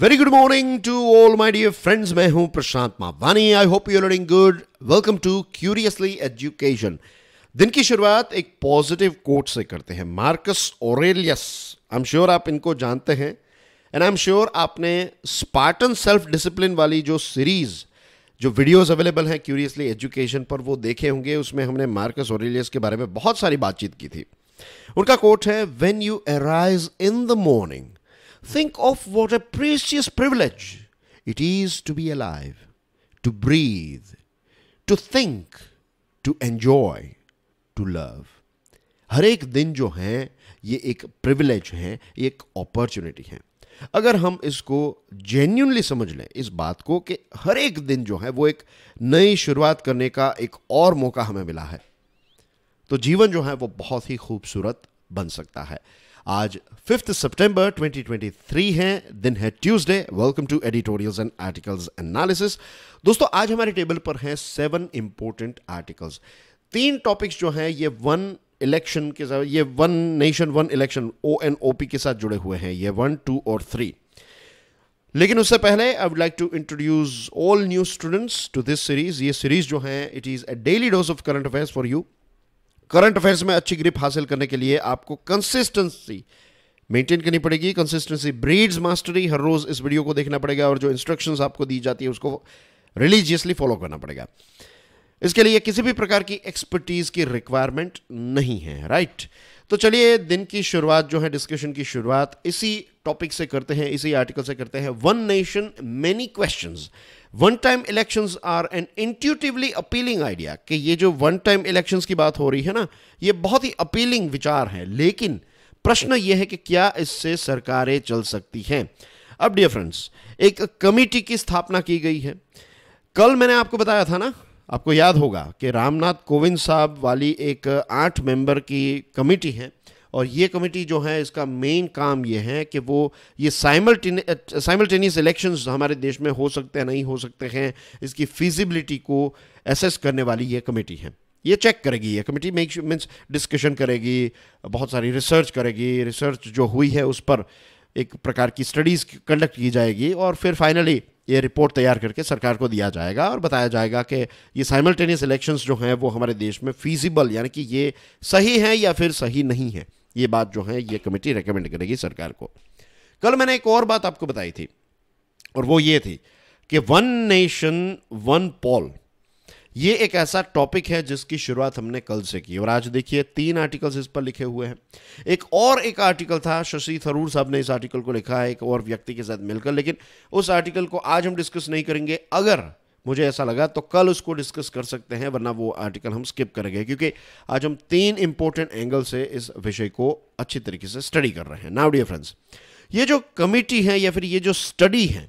Very good morning to all my dear friends मैं हूं Prashant Mawani I hope you learning good welcome to curiously education दिन की शुरुआत एक पॉजिटिव कोट से करते हैं Marcus Aurelius I am sure आप इनको जानते हैं एंड आई एम श्योर आपने स्पार्टन सेल्फ डिसिप्लिन वाली जो सीरीज़ जो वीडियोस अवेलेबल हैं क्यूरियसली एजुकेशन पर वो देखे होंगे उसमें हमने मार्कस ओरेलियस के बारे में बहुत सारी बातचीत की थी उनका कोट है when you arise in the morning Think of what a precious privilege it is to be alive, to breathe, to think, to enjoy, to love. हर एक दिन जो है ये एक प्रिविलेज है एक अपॉर्चुनिटी है अगर हम इसको जेन्यूनली समझ लें इस बात को कि हर एक दिन जो है वो एक नई शुरुआत करने का एक और मौका हमें मिला है तो जीवन जो है वो बहुत ही खूबसूरत बन सकता है आज फिफ्थ सितंबर 2023 है दिन है Tuesday welcome to editorials and articles analysis दोस्तों आज हमारे टेबल पर हैं सेवन इंपॉर्टेंट आर्टिकल्स तीन टॉपिक्स जो हैं ये वन इलेक्शन के साथ ये one nation one election O N O P के साथ जुड़े हुए हैं ये वन टू और थ्री लेकिन उससे पहले I would like to introduce all new students to this series ये सीरीज जो है it is a daily dose of current affairs for you current affairs में अच्छी ग्रिप हासिल करने के लिए आपको कंसिस्टेंसी मेंटेन करनी पड़ेगी कंसिस्टेंसी ब्रीड्स मास्टरी हर रोज इस वीडियो को देखना पड़ेगा और जो इंस्ट्रक्शंस आपको दी जाती है उसको रिलीजियसली फॉलो करना पड़ेगा इसके लिए किसी भी प्रकार की एक्सपर्टीज की रिक्वायरमेंट नहीं है राइट तो चलिए दिन की शुरुआत जो है डिस्कशन की शुरुआत इसी टॉपिक से करते हैं इसी आर्टिकल से करते हैं one nation many question one time election are an intuitively appealing idea कि ये जो वन टाइम इलेक्शन की बात हो रही है ना ये बहुत ही अपीलिंग विचार है लेकिन प्रश्न यह है कि क्या इससे सरकारें चल सकती हैं अब डियर फ्रेंड्स एक कमेटी की स्थापना की गई है कल मैंने आपको बताया था ना आपको याद होगा कि रामनाथ कोविंद साहब वाली एक आठ मेंबर की कमेटी है और ये कमेटी जो है इसका मेन काम ये है कि वो ये साइमल्टेनियस इलेक्शंस हमारे देश में हो सकते हैं नहीं हो सकते हैं इसकी फिजिबिलिटी को एसेस करने वाली ये कमेटी है ये चेक करेगी ये कमेटी मेक मीन्स डिस्कशन करेगी बहुत सारी रिसर्च करेगी रिसर्च जो हुई है उस पर एक प्रकार की स्टडीज़ कंडक्ट की जाएगी और फिर फाइनली ये रिपोर्ट तैयार करके सरकार को दिया जाएगा और बताया जाएगा कि ये साइमल्टेनियस इलेक्शंस जो हैं वो हमारे देश में फीजिबल यानी कि ये सही हैं या फिर सही नहीं है ये बात जो है ये कमेटी रिकमेंड करेगी सरकार को कल मैंने एक और बात आपको बताई थी और वो ये थी कि वन नेशन वन पॉल ये एक ऐसा टॉपिक है जिसकी शुरुआत हमने कल से की और आज देखिए तीन आर्टिकल्स इस पर लिखे हुए हैं एक और एक आर्टिकल था शशि थरूर साहब ने इस आर्टिकल को लिखा है एक और व्यक्ति के साथ मिलकर लेकिन उस आर्टिकल को आज हम डिस्कस नहीं करेंगे अगर मुझे ऐसा लगा तो कल उसको डिस्कस कर सकते हैं वरना वो आर्टिकल हम स्किप करेंगे क्योंकि आज हम तीन इंपॉर्टेंट एंगल से इस विषय को अच्छी तरीके से स्टडी कर रहे हैं नाउ डियर फ्रेंड्स ये जो कमिटी है या फिर ये जो स्टडी है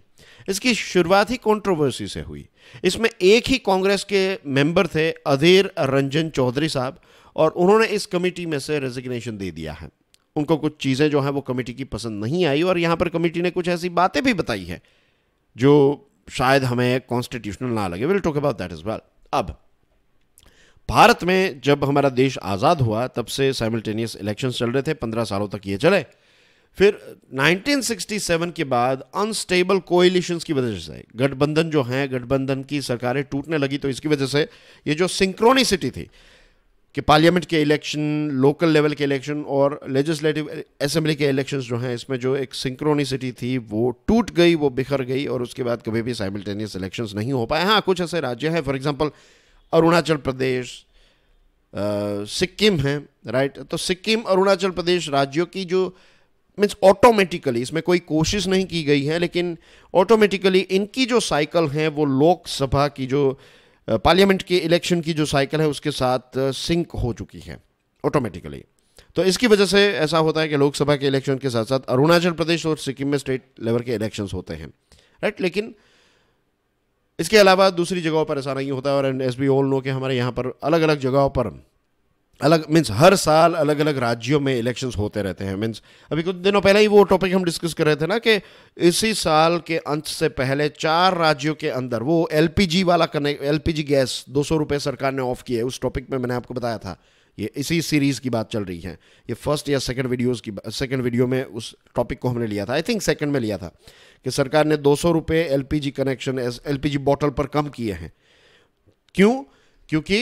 इसकी शुरुआत ही कॉन्ट्रोवर्सी से हुई इसमें एक ही कांग्रेस के मेंबर थे अधीर रंजन चौधरी साहब और उन्होंने इस कमेटी में से रेजिग्नेशन दे दिया है उनको कुछ चीज़ें जो हैं वो कमेटी की पसंद नहीं आई और यहाँ पर कमेटी ने कुछ ऐसी बातें भी बताई है जो शायद हमें कॉन्स्टिट्यूशनल ना लगे will talk about that is well अब भारत में जब हमारा देश आज़ाद हुआ तब से साइमल्टेनियस इलेक्शंस चल रहे थे पंद्रह सालों तक ये चले फिर 1967 के बाद अनस्टेबल कोएलिशंस की वजह से गठबंधन जो हैं गठबंधन की सरकारें टूटने लगी तो इसकी वजह से ये जो सिंक्रोनिसिटी थी कि पार्लियामेंट के इलेक्शन लोकल लेवल के इलेक्शन और लेजिस्लेटिव असम्बली के इलेक्शंस जो हैं इसमें जो एक सिंक्रोनिसिटी थी वो टूट गई वो बिखर गई और उसके बाद कभी भी साइमल्टेनियस इलेक्शंस नहीं हो पाए हाँ कुछ ऐसे राज्य हैं फॉर एग्जांपल अरुणाचल प्रदेश सिक्किम है राइट तो सिक्किम अरुणाचल प्रदेश राज्यों की जो मीन्स ऑटोमेटिकली इसमें कोई कोशिश नहीं की गई है लेकिन ऑटोमेटिकली इनकी जो साइकिल हैं वो लोकसभा की जो uh, पार्लियामेंट के इलेक्शन की जो साइकिल है उसके साथ सिंक हो चुकी है ऑटोमेटिकली तो इसकी वजह से ऐसा होता है कि लोकसभा के इलेक्शन के साथ साथ अरुणाचल प्रदेश और सिक्किम में स्टेट लेवल के इलेक्शन होते हैं राइट लेकिन इसके अलावा दूसरी जगहों पर ऐसा नहीं होता और एस बी ऑल नो के हमारे यहाँ पर अलग अलग जगहों पर अलग मीन्स हर साल अलग अलग राज्यों में इलेक्शंस होते रहते हैं मीन्स अभी कुछ दिनों पहले ही वो टॉपिक हम डिस्कस कर रहे थे ना कि इसी साल के अंत से पहले चार राज्यों के अंदर वो एलपीजी वाला कनेक्ट एल गैस दो सौ रुपये सरकार ने ऑफ किए उस टॉपिक में मैंने आपको बताया था ये इसी सीरीज़ की बात चल रही है ये फर्स्ट या सेकंड वीडियोज की सेकंड वीडियो में उस टॉपिक को हमने लिया था आई थिंक सेकंड में लिया था कि सरकार ने दो सौ रुपये एल कनेक्शन एल बॉटल पर कम किए हैं क्यों क्योंकि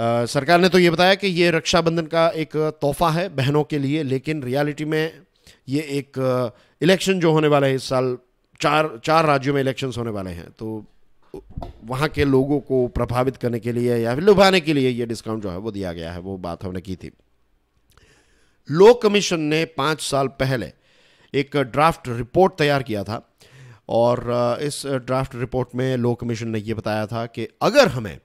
आ, सरकार ने तो ये बताया कि ये रक्षाबंधन का एक तोहफा है बहनों के लिए लेकिन रियलिटी में ये एक इलेक्शन जो होने वाला है इस साल चार चार राज्यों में इलेक्शंस होने वाले हैं तो वहाँ के लोगों को प्रभावित करने के लिए या फिर लुभाने के लिए ये डिस्काउंट जो है वो दिया गया है वो बात हमने की थी लो कमीशन ने पाँच साल पहले एक ड्राफ्ट रिपोर्ट तैयार किया था और इस ड्राफ्ट रिपोर्ट में लो कमीशन ने ये बताया था कि अगर हमें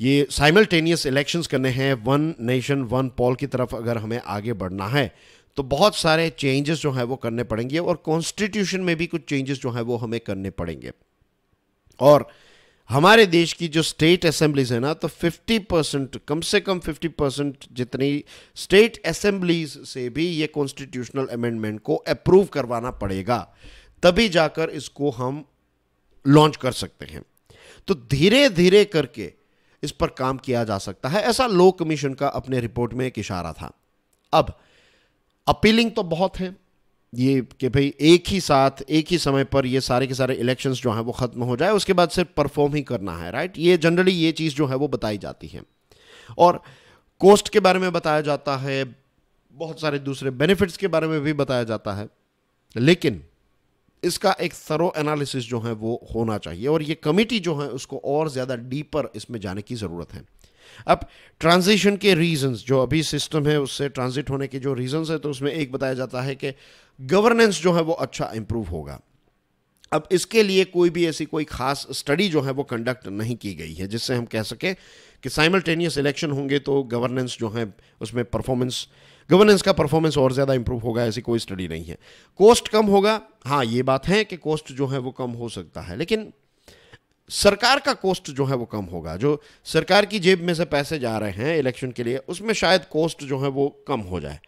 ये साइमल्टेनियस इलेक्शंस करने हैं वन नेशन वन पॉल की तरफ अगर हमें आगे बढ़ना है तो बहुत सारे चेंजेस जो हैं वो करने पड़ेंगे और कॉन्स्टिट्यूशन में भी कुछ चेंजेस जो हैं वो हमें करने पड़ेंगे और हमारे देश की जो स्टेट असेंबलीज है ना तो 50 परसेंट कम से कम 50 परसेंट जितनी स्टेट असेंबलीज से भी ये कॉन्स्टिट्यूशनल अमेंडमेंट को अप्रूव करवाना पड़ेगा तभी जाकर इसको हम लॉन्च कर सकते हैं तो धीरे धीरे करके इस पर काम किया जा सकता है ऐसा लो कमीशन का अपने रिपोर्ट में एक इशारा था अब अपीलिंग तो बहुत है ये कि भाई एक ही साथ एक ही समय पर ये सारे के सारे इलेक्शंस जो हैं वो ख़त्म हो जाए उसके बाद सिर्फ परफॉर्म ही करना है राइट ये जनरली ये चीज़ जो है वो बताई जाती है और कोस्ट के बारे में बताया जाता है बहुत सारे दूसरे बेनिफिट्स के बारे में भी बताया जाता है लेकिन इसका एक थरो एनालिसिस जो है वो होना चाहिए और ये कमेटी जो है उसको और ज़्यादा डीपर इसमें जाने की ज़रूरत है अब ट्रांजिशन के रीजंस जो अभी सिस्टम है उससे ट्रांजिट होने के जो रीजंस है तो उसमें एक बताया जाता है कि गवर्नेंस जो है वो अच्छा इंप्रूव होगा अब इसके लिए कोई भी ऐसी कोई खास स्टडी जो है वो कंडक्ट नहीं की गई है जिससे हम कह सकें कि साइमल्टेनियस इलेक्शन होंगे तो गवर्नेंस जो है उसमें परफॉर्मेंस गवर्नेंस का परफॉर्मेंस और ज़्यादा इंप्रूव होगा ऐसी कोई स्टडी नहीं है कॉस्ट कम होगा हाँ ये बात है कि कॉस्ट जो है वो कम हो सकता है लेकिन सरकार का कॉस्ट जो है वो कम होगा जो सरकार की जेब में से पैसे जा रहे हैं इलेक्शन के लिए उसमें शायद कॉस्ट जो है वो कम हो जाए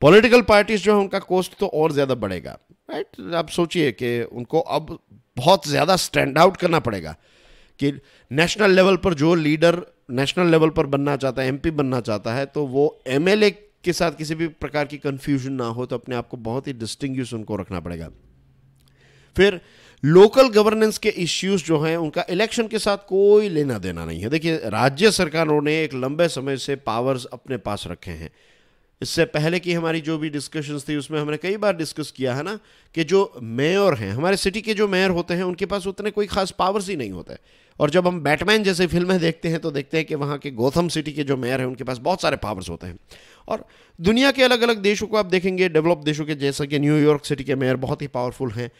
पॉलिटिकल पार्टीज जो है उनका कॉस्ट तो और ज़्यादा बढ़ेगा राइट आप सोचिए कि उनको अब बहुत ज़्यादा स्टैंड आउट करना पड़ेगा कि नेशनल लेवल पर जो लीडर नेशनल लेवल पर बनना चाहता है एमपी बनना चाहता है तो वो एमएलए के साथ किसी भी प्रकार की कंफ्यूजन ना हो तो अपने आप को बहुत ही डिस्टिंग उनको रखना पड़ेगा फिर लोकल गवर्नेंस के इश्यूज जो हैं उनका इलेक्शन के साथ कोई लेना देना नहीं है देखिए राज्य सरकारों ने एक लंबे समय से पावर्स अपने पास रखे हैं इससे पहले की हमारी जो भी डिस्कशंस थी उसमें हमने कई बार डिस्कस किया है ना कि जो मेयर हैं हमारे सिटी के जो मेयर होते हैं उनके पास उतने कोई खास पावर्स ही नहीं होते और जब हम बैटमैन जैसे फिल्में देखते हैं तो देखते हैं कि वहाँ के गोथम सिटी के जो मेयर हैं उनके पास बहुत सारे पावर्स होते हैं और दुनिया के अलग अलग देशों को आप देखेंगे डेवलप देशों के जैसे कि न्यूयॉर्क सिटी के मेयर बहुत ही पावरफुल हैं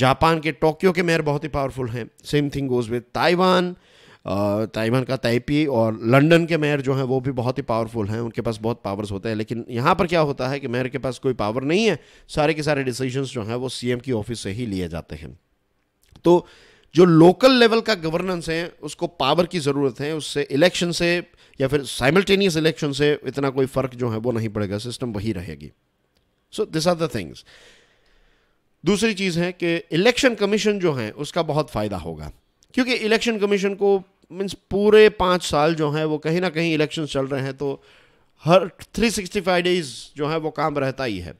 जापान के टोक्यो के मेयर बहुत ही पावरफुल हैं same thing goes with Taiwan Taiwan का ताइपी और लंदन के मेयर जो हैं वो भी बहुत ही पावरफुल हैं उनके पास बहुत पावर्स होते हैं लेकिन यहाँ पर क्या होता है कि मेयर के पास कोई पावर नहीं है सारे के सारे डिसीजंस जो हैं वो सीएम की ऑफिस से ही लिए जाते हैं तो जो लोकल लेवल का गवर्नेंस है उसको पावर की ज़रूरत है उससे इलेक्शन से या फिर साइमल्टेनियस इलेक्शन से इतना कोई फ़र्क जो है वो नहीं पड़ेगा सिस्टम वही रहेगी so this are the things दूसरी चीज़ है कि इलेक्शन कमीशन जो है उसका बहुत फ़ायदा होगा क्योंकि इलेक्शन कमीशन को मीन्स पूरे पाँच साल जो है वो कहीं ना कहीं इलेक्शन चल रहे हैं तो हर 365 डेज जो है वो काम रहता ही है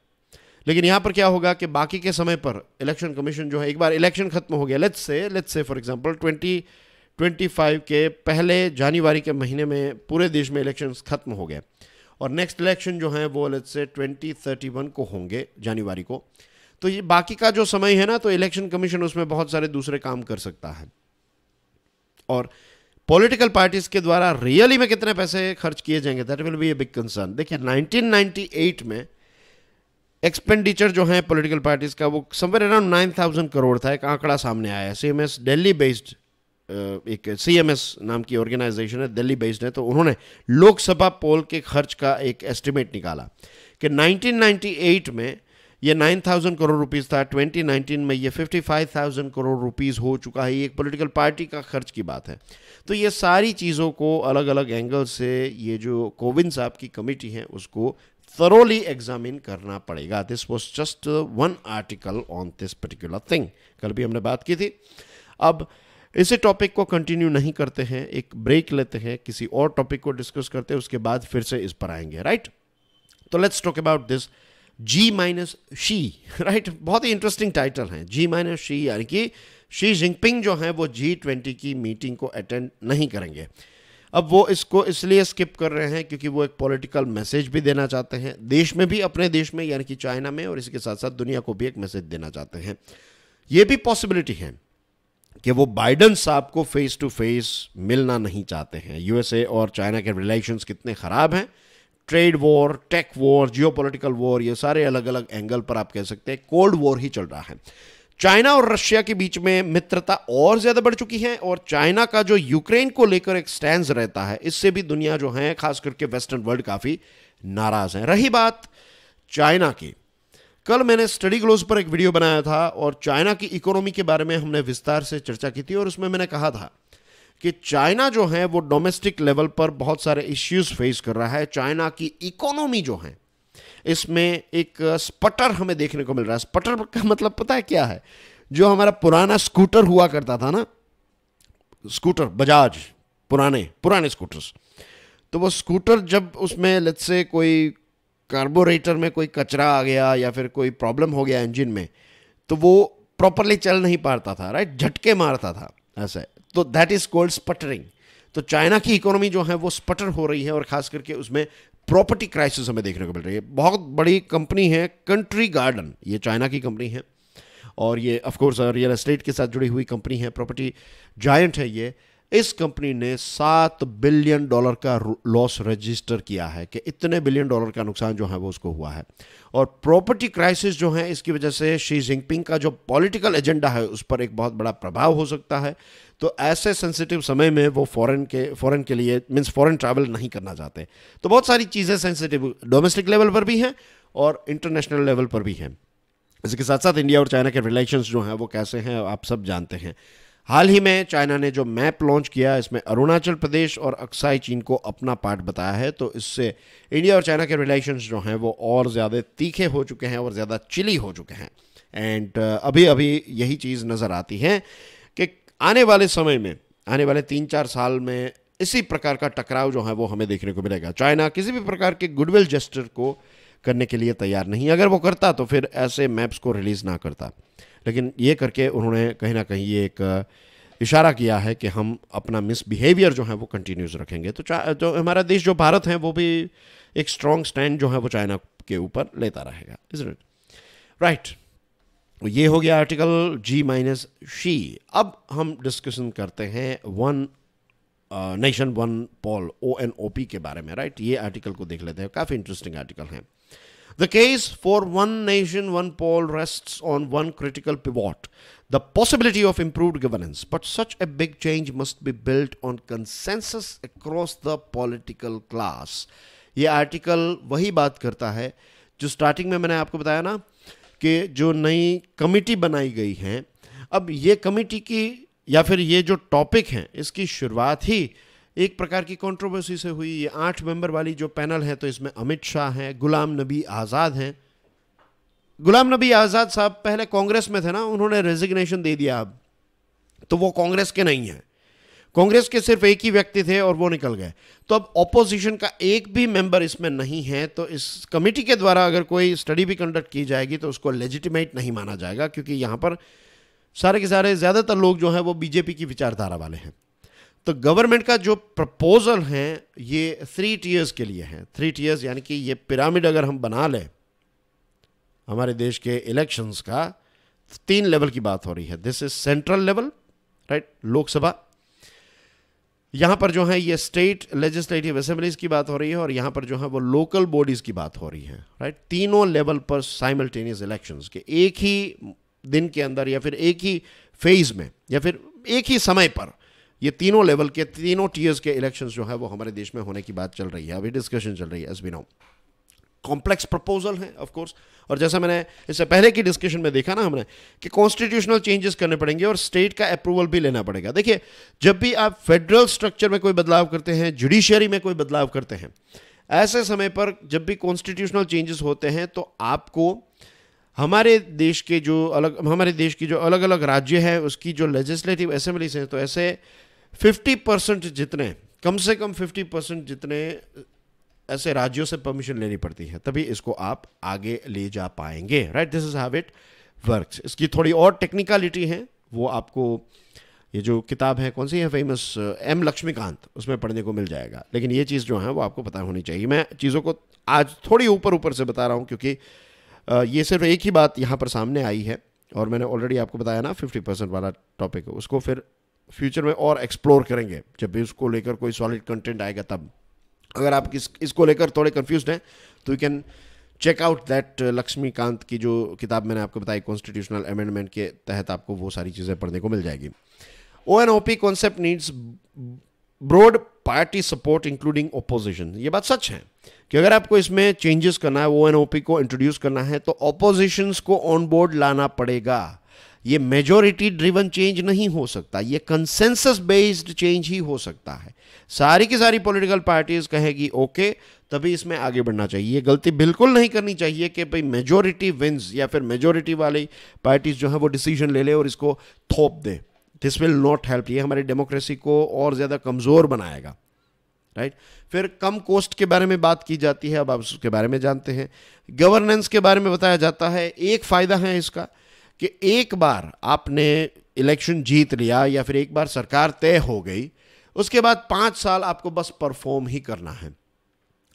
लेकिन यहां पर क्या होगा कि बाकी के समय पर इलेक्शन कमीशन जो है एक बार इलेक्शन खत्म हो गया let's say let's say for example 2025 के पहले जनवरी के महीने में पूरे देश में इलेक्शन खत्म हो गए और नेक्स्ट इलेक्शन जो है वो लेट्स से 2031 को होंगे जनवरी को तो ये बाकी का जो समय है ना तो इलेक्शन कमीशन उसमें बहुत सारे दूसरे काम कर सकता है और पॉलिटिकल पार्टीज के द्वारा रियली में कितने पैसे खर्च किए जाएंगे that will be a big concern देखिए 1998 में एक्सपेंडिचर जो है पॉलिटिकल पार्टीज का वो somewhere around nine thousand crore था एक आंकड़ा सामने आया है C M S Delhi based एक सी एम एस नाम की ऑर्गेनाइजेशन है दिल्ली बेस्ड है तो उन्होंने लोकसभा पोल के खर्च का एक एस्टिमेट निकाला कि 1998 में ये 9000 करोड़ रुपीस था 2019 में ये 55,000 करोड़ रुपीस हो चुका है ये एक पॉलिटिकल पार्टी का खर्च की बात है तो ये सारी चीज़ों को अलग अलग एंगल से ये जो कोविंद साहब की कमेटी है उसको thoroughly examine करना पड़ेगा this was just one article on this particular thing कल भी हमने बात की थी अब इसी टॉपिक को कंटिन्यू नहीं करते हैं एक ब्रेक लेते हैं किसी और टॉपिक को डिस्कस करते हैं उसके बाद फिर से इस पर आएंगे राइट तो let's talk about this G minus Xi right बहुत ही इंटरेस्टिंग टाइटल है जी माइनस शी यानी कि शी जिनपिंग जो है वो जी ट्वेंटी की मीटिंग को अटेंड नहीं करेंगे अब वो इसको इसलिए स्किप कर रहे हैं क्योंकि वो एक पॉलिटिकल मैसेज भी देना चाहते हैं देश में भी अपने देश में यानी कि चाइना में और इसके साथ साथ दुनिया को भी एक मैसेज देना चाहते हैं ये भी पॉसिबिलिटी है कि वो बाइडन साहब को फेस टू फेस मिलना नहीं चाहते हैं यूएसए और चाइना के रिलेशंस कितने ख़राब हैं trade war tech war geo war ये सारे अलग अलग एंगल पर आप कह सकते हैं कोल्ड वॉर ही चल रहा है चाइना और रशिया के बीच में मित्रता और ज़्यादा बढ़ चुकी है और चाइना का जो यूक्रेन को लेकर एक स्टैंड रहता है इससे भी दुनिया जो है खास करके वेस्टर्न वर्ल्ड काफ़ी नाराज़ है रही बात चाइना की कल मैंने स्टडी ग्लोज पर एक वीडियो बनाया था और चाइना की इकोनॉमी के बारे में हमने विस्तार से चर्चा की थी और उसमें मैंने कहा था कि चाइना जो है वो डोमेस्टिक लेवल पर बहुत सारे इश्यूज फेस कर रहा है चाइना की इकोनॉमी जो है इसमें एक स्पटर हमें देखने को मिल रहा है स्पटर का मतलब पता है क्या है जो हमारा पुराना स्कूटर हुआ करता था ना स्कूटर बजाज पुराने पुराने स्कूटर्स तो वो स्कूटर जब उसमें लेट से कोई कार्बोरेटर में कोई कचरा आ गया या फिर कोई प्रॉब्लम हो गया इंजन में तो वो प्रॉपरली चल नहीं पाता था राइट झटके मारता था ऐसे तो दैट इज़ कोल्ड स्पटरिंग तो चाइना की इकोनॉमी जो है वो स्पटर हो रही है और ख़ास करके उसमें प्रॉपर्टी क्राइसिस हमें देखने को मिल रही है बहुत बड़ी कंपनी है कंट्री गार्डन ये चाइना की कंपनी है और ये ऑफ कोर्स रियल एस्टेट के साथ जुड़ी हुई कंपनी है प्रॉपर्टी जायंट है ये इस कंपनी ने सात बिलियन डॉलर का लॉस रजिस्टर किया है कि इतने बिलियन डॉलर का नुकसान जो है वो उसको हुआ है और प्रॉपर्टी क्राइसिस जो है इसकी वजह से शी जिनपिंग का जो पॉलिटिकल एजेंडा है उस पर एक बहुत बड़ा प्रभाव हो सकता है तो ऐसे सेंसिटिव समय में वो फॉरेन के फॉरेन के लिए मीन्स फॉरेन ट्रैवल नहीं करना चाहते तो बहुत सारी चीज़ें सेंसिटिव डोमेस्टिक लेवल पर भी हैं और इंटरनेशनल लेवल पर भी हैं इसके साथ साथ इंडिया और चाइना के रिलेशंस जो हैं वो कैसे हैं आप सब जानते हैं हाल ही में चाइना ने जो मैप लॉन्च किया इसमें अरुणाचल प्रदेश और अक्साई चीन को अपना पार्ट बताया है तो इससे इंडिया और चाइना के रिलेशंस जो हैं वो और ज़्यादा तीखे हो चुके हैं और ज़्यादा चिली हो चुके हैं एंड uh, अभी अभी यही चीज़ नज़र आती है कि आने वाले समय में आने वाले तीन चार साल में इसी प्रकार का टकराव जो है वो हमें देखने को मिलेगा चाइना किसी भी प्रकार के गुडविल जेस्टर को करने के लिए तैयार नहीं अगर वो करता तो फिर ऐसे मैप्स को रिलीज़ ना करता लेकिन ये करके उन्होंने कहीं ना कहीं ये एक इशारा किया है कि हम अपना मिसबिहेवियर जो है वो कंटिन्यूस रखेंगे तो जो तो हमारा देश जो भारत है वो भी एक स्ट्रॉन्ग स्टैंड जो है वो चाइना के ऊपर लेता रहेगा इज राइट right. ये हो गया आर्टिकल जी माइनस शी अब हम डिस्कशन करते हैं one nation one poll O N O P के बारे में राइट right? ये आर्टिकल को देख लेते हैं काफ़ी इंटरेस्टिंग आर्टिकल है The case for one nation, one poll rests on one critical pivot the possibility of improved governance. But such a big change must be built on consensus across the political class. ये article वही बात करता है जो starting में मैंने आपको बताया ना कि जो नई कमिटी बनाई गई है अब ये कमिटी की या फिर ये जो टॉपिक हैं इसकी शुरुआत ही एक प्रकार की कंट्रोवर्सी से हुई ये आठ मेंबर वाली जो पैनल है तो इसमें अमित शाह हैं गुलाम नबी आज़ाद हैं गुलाम नबी आज़ाद साहब पहले कांग्रेस में थे ना उन्होंने रेजिग्नेशन दे दिया अब तो वो कांग्रेस के नहीं हैं कांग्रेस के सिर्फ एक ही व्यक्ति थे और वो निकल गए तो अब ऑपोजिशन का एक भी मेंबर इसमें नहीं है तो इस कमेटी के द्वारा अगर कोई स्टडी भी कंडक्ट की जाएगी तो उसको लेजिटिमेट नहीं माना जाएगा क्योंकि यहाँ पर सारे के सारे ज़्यादातर लोग जो हैं वो बीजेपी की विचारधारा वाले हैं तो गवर्नमेंट का जो प्रपोजल है ये थ्री टीयर्स के लिए है थ्री टीयर्स यानी कि ये पिरामिड अगर हम बना लें हमारे देश के इलेक्शंस का तीन लेवल की बात हो रही है this is central level right Lok Sabha यहां पर जो है ये स्टेट लेजिस्लेटिव असेंबलीज की बात हो रही है और यहां पर जो है वो लोकल बॉडीज़ की बात हो रही है राइट तीनों लेवल पर साइमल्टेनियस इलेक्शंस के एक ही दिन के अंदर या फिर एक ही फेज में या फिर एक ही समय पर ये तीनों लेवल के तीनों टीयर्स के इलेक्शन जो है वो हमारे देश में होने की बात चल रही है अभी डिस्कशन चल रही है as be now complex proposal है ऑफ कोर्स और जैसा मैंने इससे पहले की डिस्कशन में देखा ना हमने कि कॉन्स्टिट्यूशनल चेंजेस करने पड़ेंगे और स्टेट का अप्रूवल भी लेना पड़ेगा देखिए जब भी आप फेडरल स्ट्रक्चर में कोई बदलाव करते हैं जुडिशियरी में कोई बदलाव करते हैं ऐसे समय पर जब भी कॉन्स्टिट्यूशनल चेंजेस होते हैं तो आपको हमारे देश के जो अलग हमारे देश की जो अलग अलग राज्य हैं उसकी जो लेजिस्लेटिव असेंबलीस हैं तो ऐसे फिफ्टी परसेंट जितने कम से कम फिफ्टी परसेंट जितने ऐसे राज्यों से परमिशन लेनी पड़ती है तभी इसको आप आगे ले जा पाएंगे right this is have it work इसकी थोड़ी और टेक्निकलिटी है वो आपको ये जो किताब है कौन सी है फेमस एम लक्ष्मीकांत उसमें पढ़ने को मिल जाएगा लेकिन ये चीज़ जो है वो आपको पता होनी चाहिए मैं चीज़ों को आज थोड़ी ऊपर ऊपर से बता रहा हूँ क्योंकि uh, ये सिर्फ एक ही बात यहाँ पर सामने आई है और मैंने ऑलरेडी आपको बताया ना फिफ्टी परसेंट वाला टॉपिक उसको फिर फ्यूचर में और एक्सप्लोर करेंगे जब भी उसको लेकर कोई सॉलिड कंटेंट आएगा तब अगर आप किस इसको लेकर थोड़े कन्फ्यूज हैं तो you can check out that Laxmikanth की जो किताब मैंने आपको बताई कॉन्स्टिट्यूशनल अमेंडमेंट के तहत आपको वो सारी चीज़ें पढ़ने को मिल जाएगी O N O P concept needs broad party support including opposition ये बात सच है कि अगर आपको इसमें चेंजेस करना है ओ एन ओ पी को इंट्रोड्यूस करना है तो ऑपोजिशन को ऑन बोर्ड लाना पड़ेगा ये मेजोरिटी ड्रिवन चेंज नहीं हो सकता ये कंसेंसस बेस्ड चेंज ही हो सकता है सारी की सारी पॉलिटिकल पार्टीज कहेगी ओके तभी इसमें आगे बढ़ना चाहिए ये गलती बिल्कुल नहीं करनी चाहिए कि भाई मेजोरिटी विंस या फिर मेजोरिटी वाली पार्टीज जो है वो डिसीजन ले ले और इसको थोप दे दिस विल नॉट हेल्प ये हमारी डेमोक्रेसी को और ज़्यादा कमज़ोर बनाएगा राइट right? फिर कम कोस्ट के बारे में बात की जाती है अब आप उसके बारे में जानते हैं गवर्नेंस के बारे में बताया जाता है एक फ़ायदा है इसका कि एक बार आपने इलेक्शन जीत लिया या फिर एक बार सरकार तय हो गई उसके बाद पाँच साल आपको बस परफॉर्म ही करना है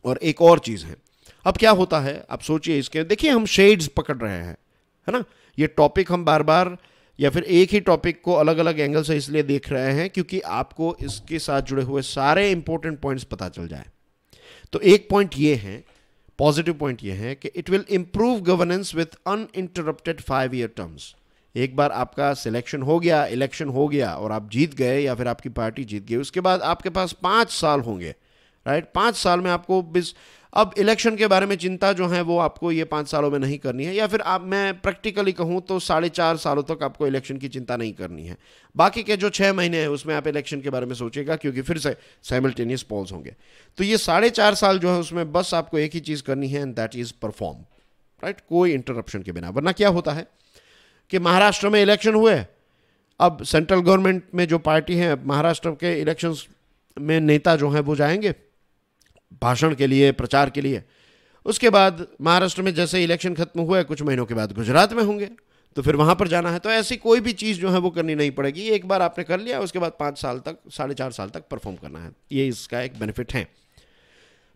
और एक और चीज़ है अब क्या होता है आप सोचिए इसके देखिए हम शेड्स पकड़ रहे हैं है ना ये टॉपिक हम बार बार या फिर एक ही टॉपिक को अलग अलग एंगल से इसलिए देख रहे हैं क्योंकि आपको इसके साथ जुड़े हुए सारे इंपॉर्टेंट पॉइंट्स पता चल जाए तो एक पॉइंट ये है पॉजिटिव पॉइंट ये है कि it will improve governance with uninterrupted five year terms एक बार आपका सिलेक्शन हो गया इलेक्शन हो गया और आप जीत गए या फिर आपकी पार्टी जीत गई उसके बाद आपके पास पाँच साल होंगे राइट पाँच साल में आपको बिज अब इलेक्शन के बारे में चिंता जो है वो आपको ये पाँच सालों में नहीं करनी है या फिर आप मैं प्रैक्टिकली कहूँ तो साढ़े चार सालों तक आपको इलेक्शन की चिंता नहीं करनी है बाकी के जो छः महीने हैं उसमें आप इलेक्शन के बारे में सोचेगा क्योंकि फिर से साइमल्टेनियस पॉल्स होंगे तो ये साढ़े चार साल जो है उसमें बस आपको एक ही चीज़ करनी है and that is perform right कोई इंटरप्शन के बिना वरना क्या होता है कि महाराष्ट्र में इलेक्शन हुए अब सेंट्रल गवर्नमेंट में जो पार्टी है महाराष्ट्र के इलेक्शंस में नेता जो हैं वो जाएंगे भाषण के लिए प्रचार के लिए उसके बाद महाराष्ट्र में जैसे इलेक्शन खत्म हुआ है कुछ महीनों के बाद गुजरात में होंगे तो फिर वहां पर जाना है तो ऐसी कोई भी चीज़ जो है वो करनी नहीं पड़ेगी एक बार आपने कर लिया उसके बाद पांच साल तक साढ़े चार साल तक परफॉर्म करना है ये इसका एक बेनिफिट है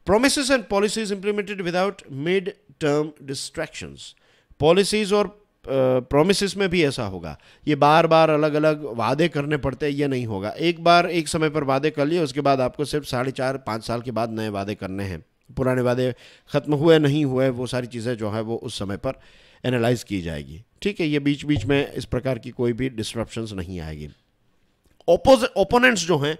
promise and policies implemented without mid term distractions policies और प्रोमिस में भी ऐसा होगा ये बार बार अलग अलग वादे करने पड़ते हैं ये नहीं होगा एक बार एक समय पर वादे कर लिए उसके बाद आपको सिर्फ साढ़े चार पाँच साल के बाद नए वादे करने हैं पुराने वादे ख़त्म हुए नहीं हुए वो सारी चीज़ें जो है वो उस समय पर एनालाइज की जाएगी ठीक है ये बीच बीच में इस प्रकार की कोई भी डिस्ट्रप्शंस नहीं आएगी ओपोज ओपोनेंट्स जो हैं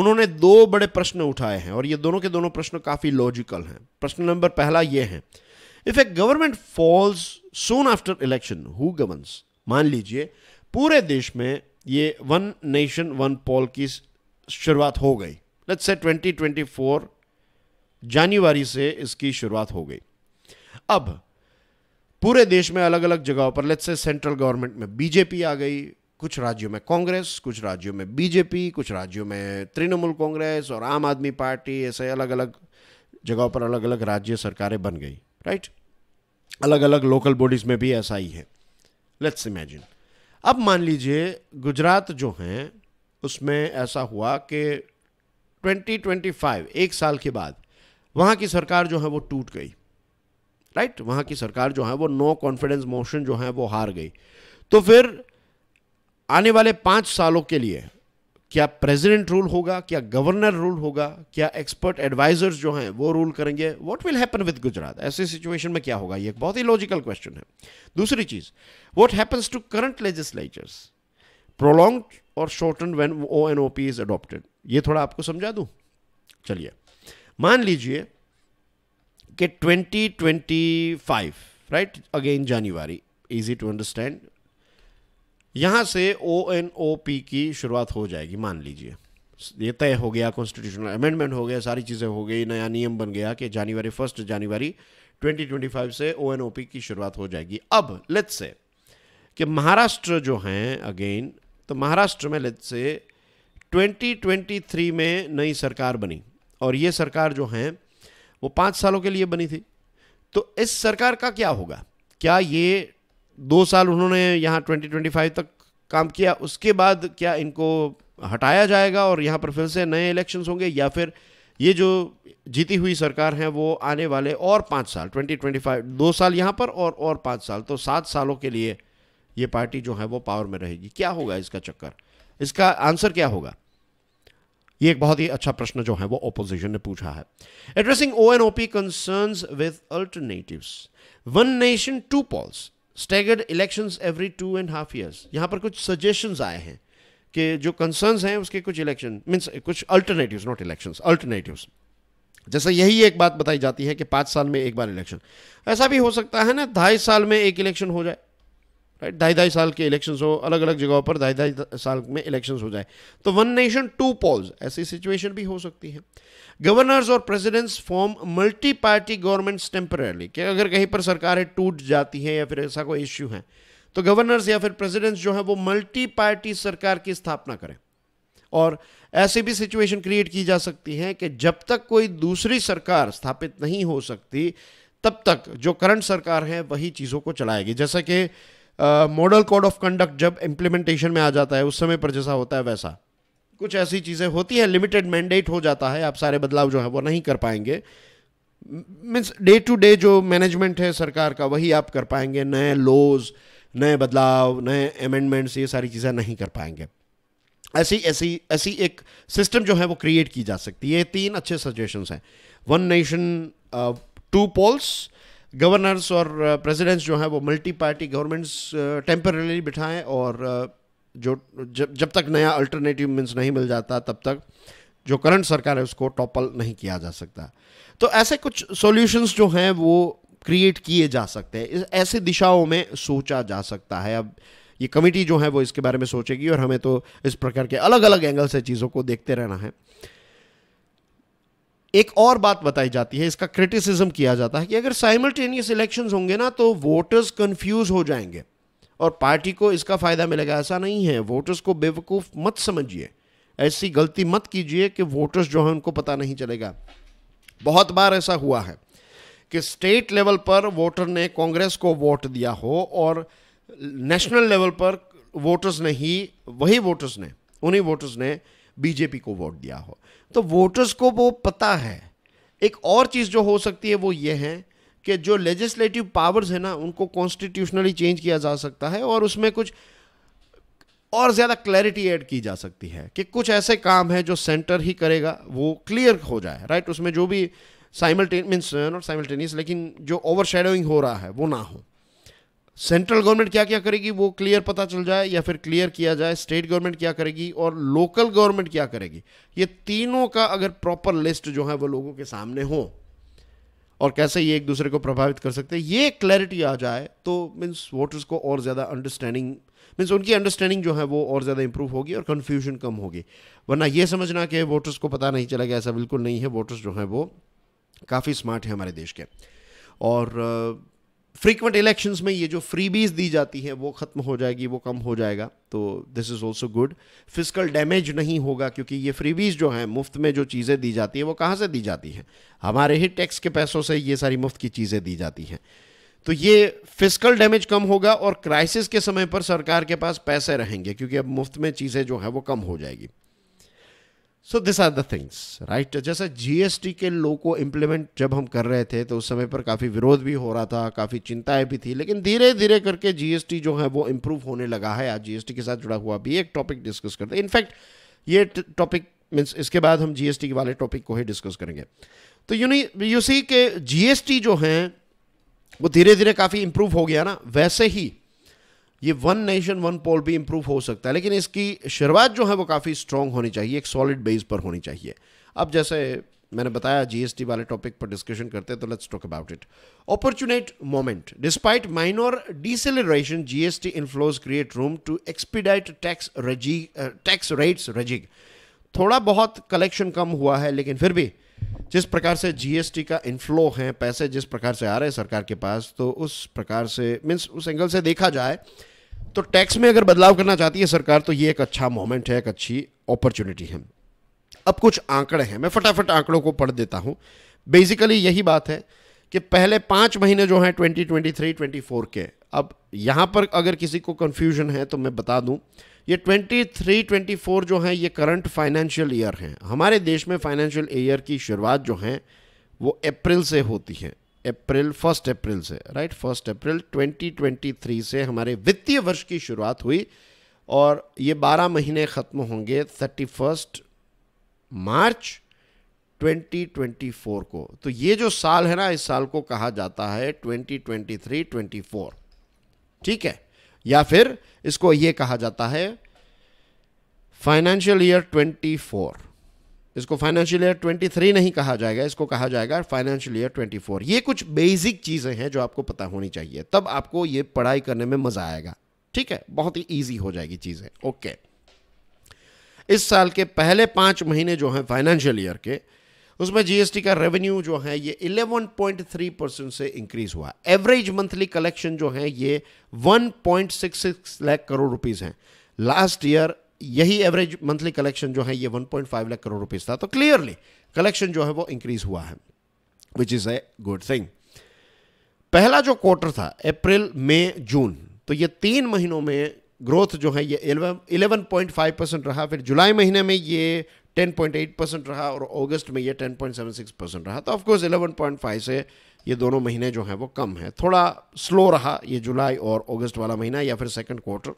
उन्होंने दो बड़े प्रश्न उठाए हैं और ये दोनों के दोनों प्रश्न काफ़ी लॉजिकल हैं प्रश्न नंबर पहला ये है if a government falls soon after election who governs मान लीजिए पूरे देश में ये वन नेशन वन पॉल की शुरुआत हो गई लेट्स से 2024 जनवरी से इसकी शुरुआत हो गई अब पूरे देश में अलग अलग जगहों पर लेट्स से सेंट्रल गवर्नमेंट में बीजेपी आ गई कुछ राज्यों में कांग्रेस कुछ राज्यों में बीजेपी कुछ राज्यों में तृणमूल कांग्रेस और आम आदमी पार्टी ऐसे अलग अलग जगहों पर अलग अलग राज्य सरकारें बन गई राइट अलग अलग लोकल बॉडीज़ में भी ऐसा ही है लेट्स इमेजिन अब मान लीजिए गुजरात जो हैं उसमें ऐसा हुआ कि 2025 एक साल के बाद वहाँ की सरकार जो है वो टूट गई राइट वहाँ की सरकार जो है वो नो कॉन्फिडेंस मोशन जो है वो हार गई तो फिर आने वाले पाँच सालों के लिए क्या प्रेसिडेंट रूल होगा क्या गवर्नर रूल होगा क्या एक्सपर्ट एडवाइजर्स जो हैं वो रूल करेंगे what will happen with Gujarat ऐसे सिचुएशन में क्या होगा ये एक बहुत ही लॉजिकल क्वेश्चन है दूसरी चीज़ what happens to current legislatures prolong और shorten when O N O P is adopted ये थोड़ा आपको समझा दूँ चलिए मान लीजिए कि twenty right again January easy to understand यहाँ से ओ एन ओ पी की शुरुआत हो जाएगी मान लीजिए ये तय हो गया कॉन्स्टिट्यूशनल अमेंडमेंट हो गया सारी चीज़ें हो गई नया नियम बन गया कि जनवरी फर्स्ट जनवरी 2025 से ओ एन ओ पी की शुरुआत हो जाएगी अब लेट से कि महाराष्ट्र जो हैं अगेन तो महाराष्ट्र में लेट से 2023 में नई सरकार बनी और ये सरकार जो हैं वो पाँच सालों के लिए बनी थी तो इस सरकार का क्या होगा क्या ये दो साल उन्होंने यहाँ 2025 तक काम किया उसके बाद क्या इनको हटाया जाएगा और यहाँ पर फिर से नए इलेक्शंस होंगे या फिर ये जो जीती हुई सरकार है वो आने वाले और पाँच साल 2025 दो साल यहाँ पर और और पाँच साल तो सात सालों के लिए ये पार्टी जो है वो पावर में रहेगी क्या होगा इसका चक्कर इसका आंसर क्या होगा ये एक बहुत ही अच्छा प्रश्न जो है वो ओपोजिशन ने पूछा है addressing O N O P concern with alternative one nation two polls staggered election every two and half years यहाँ पर कुछ सजेशन आए हैं कि जो कंसर्न हैं उसके कुछ इलेक्शन मीन्स कुछ अल्टरनेटिव नॉट इलेक्शन अल्टरनेटिव जैसे यही एक बात बताई जाती है कि पाँच साल में एक बार इलेक्शन ऐसा भी हो सकता है ना ढाई साल में एक इलेक्शन हो जाए ढाई ढाई साल के इलेक्शंस हो अलग अलग जगहों पर ढाई ढाई साल में इलेक्शंस हो जाए तो वन नेशन टू पोल्स ऐसी सिचुएशन भी हो सकती है गवर्नर्स और presidents form multi party governments temporarily कि अगर कहीं पर सरकारें टूट जाती हैं या फिर ऐसा कोई इश्यू है तो गवर्नर्स या फिर प्रेसिडेंट्स जो हैं वो मल्टी पार्टी सरकार की स्थापना करें और ऐसी भी सिचुएशन क्रिएट की जा सकती है कि जब तक कोई दूसरी सरकार स्थापित नहीं हो सकती तब तक जो करंट सरकार है वही चीज़ों को चलाएगी जैसा कि मॉडल कोड ऑफ कंडक्ट जब इम्प्लीमेंटेशन में आ जाता है उस समय पर जैसा होता है वैसा कुछ ऐसी चीज़ें होती है लिमिटेड मैंडेट हो जाता है आप सारे बदलाव जो है वो नहीं कर पाएंगे मीन्स डे टू डे जो मैनेजमेंट है सरकार का वही आप कर पाएंगे नए लॉज नए बदलाव नए अमेंडमेंट्स ये सारी चीज़ें नहीं कर पाएंगे ऐसी ऐसी ऐसी एक सिस्टम जो है वो क्रिएट की जा सकती है ये तीन अच्छे सजेशंस हैं one nation two polls governors और प्रेसिडेंट्स जो हैं वो मल्टी पार्टी गवर्नमेंट्स टेम्परेली बिठाएं और जो जब जब तक नया अल्टरनेटिव मीन्स नहीं मिल जाता तब तक जो करंट सरकार है उसको टॉपल नहीं किया जा सकता तो ऐसे कुछ सॉल्यूशंस जो हैं वो क्रिएट किए जा सकते हैं ऐसे दिशाओं में सोचा जा सकता है अब ये कमेटी जो है वो इसके बारे में सोचेगी और हमें तो इस प्रकार के अलग अलग एंगल से चीज़ों को देखते रहना है एक और बात बताई जाती है इसका क्रिटिसिज्म किया जाता है कि अगर साइमल्टेनियस इलेक्शंस होंगे ना तो वोटर्स कंफ्यूज हो जाएंगे और पार्टी को इसका फ़ायदा मिलेगा ऐसा नहीं है वोटर्स को बेवकूफ़ मत समझिए ऐसी गलती मत कीजिए कि वोटर्स जो है उनको पता नहीं चलेगा बहुत बार ऐसा हुआ है कि स्टेट लेवल पर वोटर ने कांग्रेस को वोट दिया हो और नेशनल लेवल पर वोटर्स ने ही वही वोटर्स ने उन्हीं वोटर्स ने बीजेपी को वोट दिया हो तो वोटर्स को वो पता है एक और चीज़ जो हो सकती है वो ये है कि जो लेजिस्लेटिव पावर्स है ना उनको कॉन्स्टिट्यूशनली चेंज किया जा सकता है और उसमें कुछ और ज़्यादा क्लैरिटी ऐड की जा सकती है कि कुछ ऐसे काम है जो सेंटर ही करेगा वो क्लियर हो जाए राइट उसमें जो भी साइमल्टेनियस मीन्स नॉट साइमल्टेनियस लेकिन जो ओवर हो रहा है वो ना हो सेंट्रल गवर्नमेंट क्या क्या करेगी वो क्लियर पता चल जाए या फिर क्लियर किया जाए स्टेट गवर्नमेंट क्या करेगी और लोकल गवर्नमेंट क्या करेगी ये तीनों का अगर प्रॉपर लिस्ट जो है वो लोगों के सामने हो और कैसे ये एक दूसरे को प्रभावित कर सकते हैं ये क्लैरिटी आ जाए तो मीन्स वोटर्स को और ज़्यादा अंडरस्टैंडिंग मीन्स उनकी अंडरस्टैंडिंग जो है वो और ज़्यादा इंप्रूव होगी और कन्फ्यूजन कम होगी वरना ये समझना कि वोटर्स को पता नहीं चलेगा ऐसा बिल्कुल नहीं है वोटर्स जो हैं वो काफ़ी स्मार्ट हैं हमारे देश के और फ्रीक्वेंट इलेक्शंस में ये जो फ्रीबीज दी जाती है वो ख़त्म हो जाएगी वो कम हो जाएगा तो this is also good physical damage नहीं होगा क्योंकि ये फ्रीबीज जो हैं मुफ्त में जो चीज़ें दी जाती हैं वो कहाँ से दी जाती हैं हमारे ही टैक्स के पैसों से ये सारी मुफ्त की चीज़ें दी जाती हैं तो ये फिजिकल डैमेज कम होगा और क्राइसिस के समय पर सरकार के पास पैसे रहेंगे क्योंकि अब मुफ्त में चीज़ें जो हैं वो कम हो जाएगी so this are the things right जैसा जीएसटी के लो को इम्प्लीमेंट जब हम कर रहे थे तो उस समय पर काफ़ी विरोध भी हो रहा था काफ़ी चिंताएं भी थी लेकिन धीरे धीरे करके जीएसटी जो है वो इम्प्रूव होने लगा है आज जीएसटी के साथ जुड़ा हुआ भी एक टॉपिक डिस्कस करते हैं इनफैक्ट ये टॉपिक मीन्स इसके बाद हम जीएसटी के वाले टॉपिक को ही डिस्कस करेंगे तो यू नी यू सी के जीएसटी जो हैं वो धीरे धीरे काफ़ी इम्प्रूव हो गया ना वैसे ही ये वन नेशन वन पोल भी इंप्रूव हो सकता है लेकिन इसकी शुरुआत जो है वो काफ़ी स्ट्रॉन्ग होनी चाहिए एक सॉलिड बेस पर होनी चाहिए अब जैसे मैंने बताया जीएसटी वाले टॉपिक पर डिस्कशन करते हैं तो let's talk about it opportune moment despite minor deceleration GST inflows create room to expedite tax rejig tax rates rejig थोड़ा बहुत कलेक्शन कम हुआ है लेकिन फिर भी जिस प्रकार से जीएसटी का इन्फ्लो है पैसे जिस प्रकार से आ रहे हैं सरकार के पास तो उस प्रकार से मीन्स उस एंगल से देखा जाए तो टैक्स में अगर बदलाव करना चाहती है सरकार तो ये एक अच्छा मोमेंट है एक अच्छी अपॉर्चुनिटी है अब कुछ आंकड़े हैं मैं फटाफट आंकड़ों को पढ़ देता हूँ बेसिकली यही बात है कि पहले पाँच महीने जो हैं 2023 24 के अब यहाँ पर अगर किसी को कन्फ्यूजन है तो मैं बता दूँ ये 23 24 जो हैं ये करंट फाइनेंशियल ईयर हैं हमारे देश में फाइनेंशियल ईयर की शुरुआत जो है वो अप्रैल से होती है अप्रैल फर्स्ट अप्रैल से राइट फर्स्ट अप्रैल 2023 से हमारे वित्तीय वर्ष की शुरुआत हुई और ये 12 महीने ख़त्म होंगे थर्टी फर्स्ट मार्च 2024 को तो ये जो साल है ना इस साल को कहा जाता है 2023-24 ठीक है या फिर इसको ये कहा जाता है फाइनेंशियल ईयर 24 इसको फाइनेंशियल ईयर 23 नहीं कहा जाएगा इसको कहा जाएगा फाइनेंशियल ईयर 24 ये कुछ बेसिक चीज़ें हैं जो आपको पता होनी चाहिए तब आपको ये पढ़ाई करने में मज़ा आएगा ठीक है बहुत ही ईजी हो जाएगी चीज़ें ओके इस साल के पहले पांच महीने जो हैं फाइनेंशियल ईयर के उसमें जीएसटी का रेवेन्यू जो है ये 11.3 परसेंट से इंक्रीज हुआ एवरेज मंथली कलेक्शन जो है ये 1.66 लाख करोड़ रुपीस हैं लास्ट ईयर यही एवरेज मंथली कलेक्शन जो है ये 1.5 लाख करोड़ रुपीज़ था तो क्लियरली कलेक्शन जो है वो इंक्रीज हुआ है which is a good thing पहला जो क्वार्टर था अप्रैल मई जून तो ये तीन महीनों में ग्रोथ जो है ये 11.5 परसेंट रहा फिर जुलाई महीने में ये टेन पॉइंट एट परसेंट रहा और अगस्त में ये ten point seven six percent रहा तो ऑफकोर्स इलेवन पॉइंट फाइव से ये दोनों महीने जो हैं वो कम है थोड़ा स्लो रहा ये जुलाई और अगस्त वाला महीना या फिर सेकंड क्वार्टर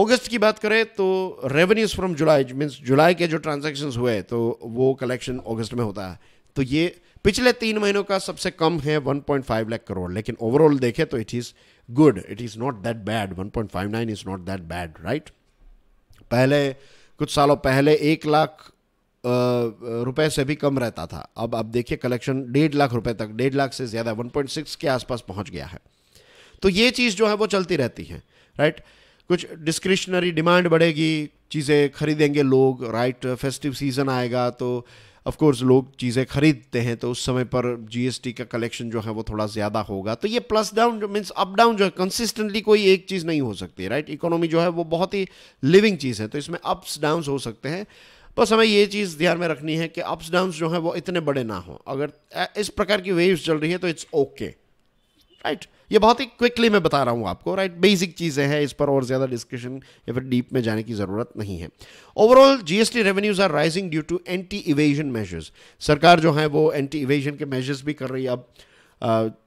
अगस्त की बात करें तो रेवेन्यूज फ्रॉम जुलाई मीन्स जुलाई के जो ट्रांजेक्शन हुए तो वो कलेक्शन अगस्त में होता है तो ये पिछले तीन महीनों का सबसे कम है 1.5 लाख करोड़ लेकिन ओवरऑल देखें तो it is good it is not that bad 1.59 is not that bad right पहले कुछ सालों पहले एक लाख रुपए से भी कम रहता था अब आप देखिए कलेक्शन डेढ़ लाख रुपए तक डेढ़ लाख से ज़्यादा 1.6 के आसपास पहुंच गया है तो ये चीज़ जो है वो चलती रहती है राइट right? कुछ डिस्क्रिशनरी डिमांड बढ़ेगी चीज़ें खरीदेंगे लोग राइट फेस्टिव सीज़न आएगा तो ऑफ कोर्स लोग चीज़ें खरीदते हैं तो उस समय पर जीएसटी का कलेक्शन जो है वो थोड़ा ज़्यादा होगा तो ये प्लस डाउन जो मीन्स अप डाउन जो है कंसिस्टेंटली कोई एक चीज़ नहीं हो सकती राइट इकोनॉमी जो है वो बहुत ही लिविंग चीज़ है तो इसमें अप्स डाउन्स हो सकते हैं बस हमें ये चीज़ ध्यान में रखनी है कि अप्स डाउन्स जो है वो इतने बड़े ना हों अगर इस प्रकार की वेव्स चल रही है तो इट्स ओके okay. राइट ये बहुत ही क्विकली मैं बता रहा हूं आपको राइट बेसिक चीज़ें हैं इस पर और ज़्यादा डिस्कशन या फिर डीप में जाने की ज़रूरत नहीं है overall GST revenues are rising due to anti evasion measures सरकार जो है वो एंटी इवेजन के मेजर्स भी कर रही है अब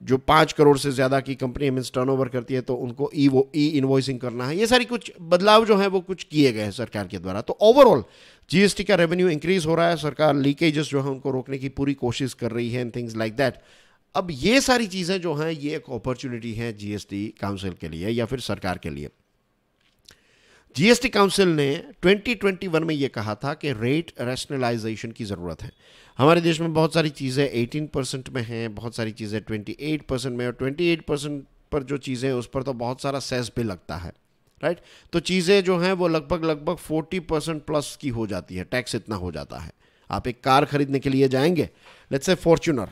जो पाँच करोड़ से ज़्यादा की कंपनी एम टर्न करती है तो उनको ई वो ई इन्वॉइसिंग करना है ये सारी कुछ बदलाव जो है वो कुछ किए गए हैं सरकार के द्वारा तो ओवरऑल जीएसटी का रेवेन्यू इंक्रीज हो रहा है सरकार लीकेजेस जो है उनको रोकने की पूरी कोशिश कर रही है एंड थिंग्स लाइक दैट अब ये सारी चीज़ें जो हैं ये एक अपॉर्चुनिटी है जीएसटी काउंसिल के लिए या फिर सरकार के लिए जीएसटी काउंसिल ने 2021 में यह कहा था कि रेट रैशनलाइजेशन की ज़रूरत है हमारे देश में बहुत सारी चीज़ें 18 परसेंट में हैं बहुत सारी चीज़ें 28 परसेंट में और 28 परसेंट पर जो चीज़ें उस पर तो बहुत सारा सेस भी लगता है राइट तो चीज़ें जो हैं वो लगभग लगभग 40 परसेंट प्लस की हो जाती है टैक्स इतना हो जाता है आप एक कार खरीदने के लिए जाएंगे लेट्स ए फॉर्चुनर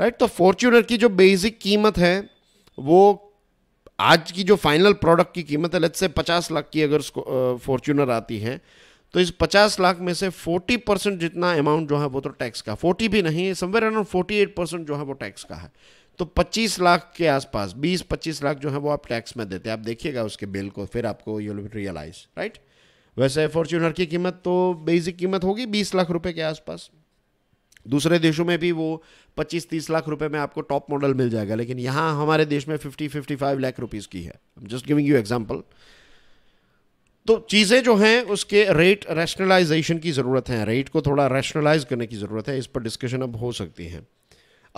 राइट तो फॉर्च्यूनर की जो बेसिक कीमत है वो आज की जो फाइनल प्रोडक्ट की कीमत है लेट से पचास लाख की अगर फॉर्च्यूनर आती है तो इस पचास लाख में से फोर्टी परसेंट जितना अमाउंट जो है वो तो टैक्स का फोर्टी भी नहीं somewhere around forty eight percent जो है वो टैक्स का है तो पच्चीस लाख के आसपास बीस पच्चीस लाख जो है वो आप टैक्स में देते हैं आप देखिएगा उसके बिल को फिर आपको यू रियलाइज राइट वैसे फॉर्च्यूनर की कीमत तो बेसिक कीमत होगी बीस लाख रुपये के आसपास दूसरे देशों में भी वो 25-30 लाख रुपए में आपको टॉप मॉडल मिल जाएगा लेकिन यहां हमारे देश में 50-55 लाख रुपीज की है जस्ट गिविंग यू एग्जांपल तो चीज़ें जो हैं उसके रेट रैशनलाइजेशन की ज़रूरत है रेट को थोड़ा रैशनलाइज करने की ज़रूरत है इस पर डिस्कशन अब हो सकती है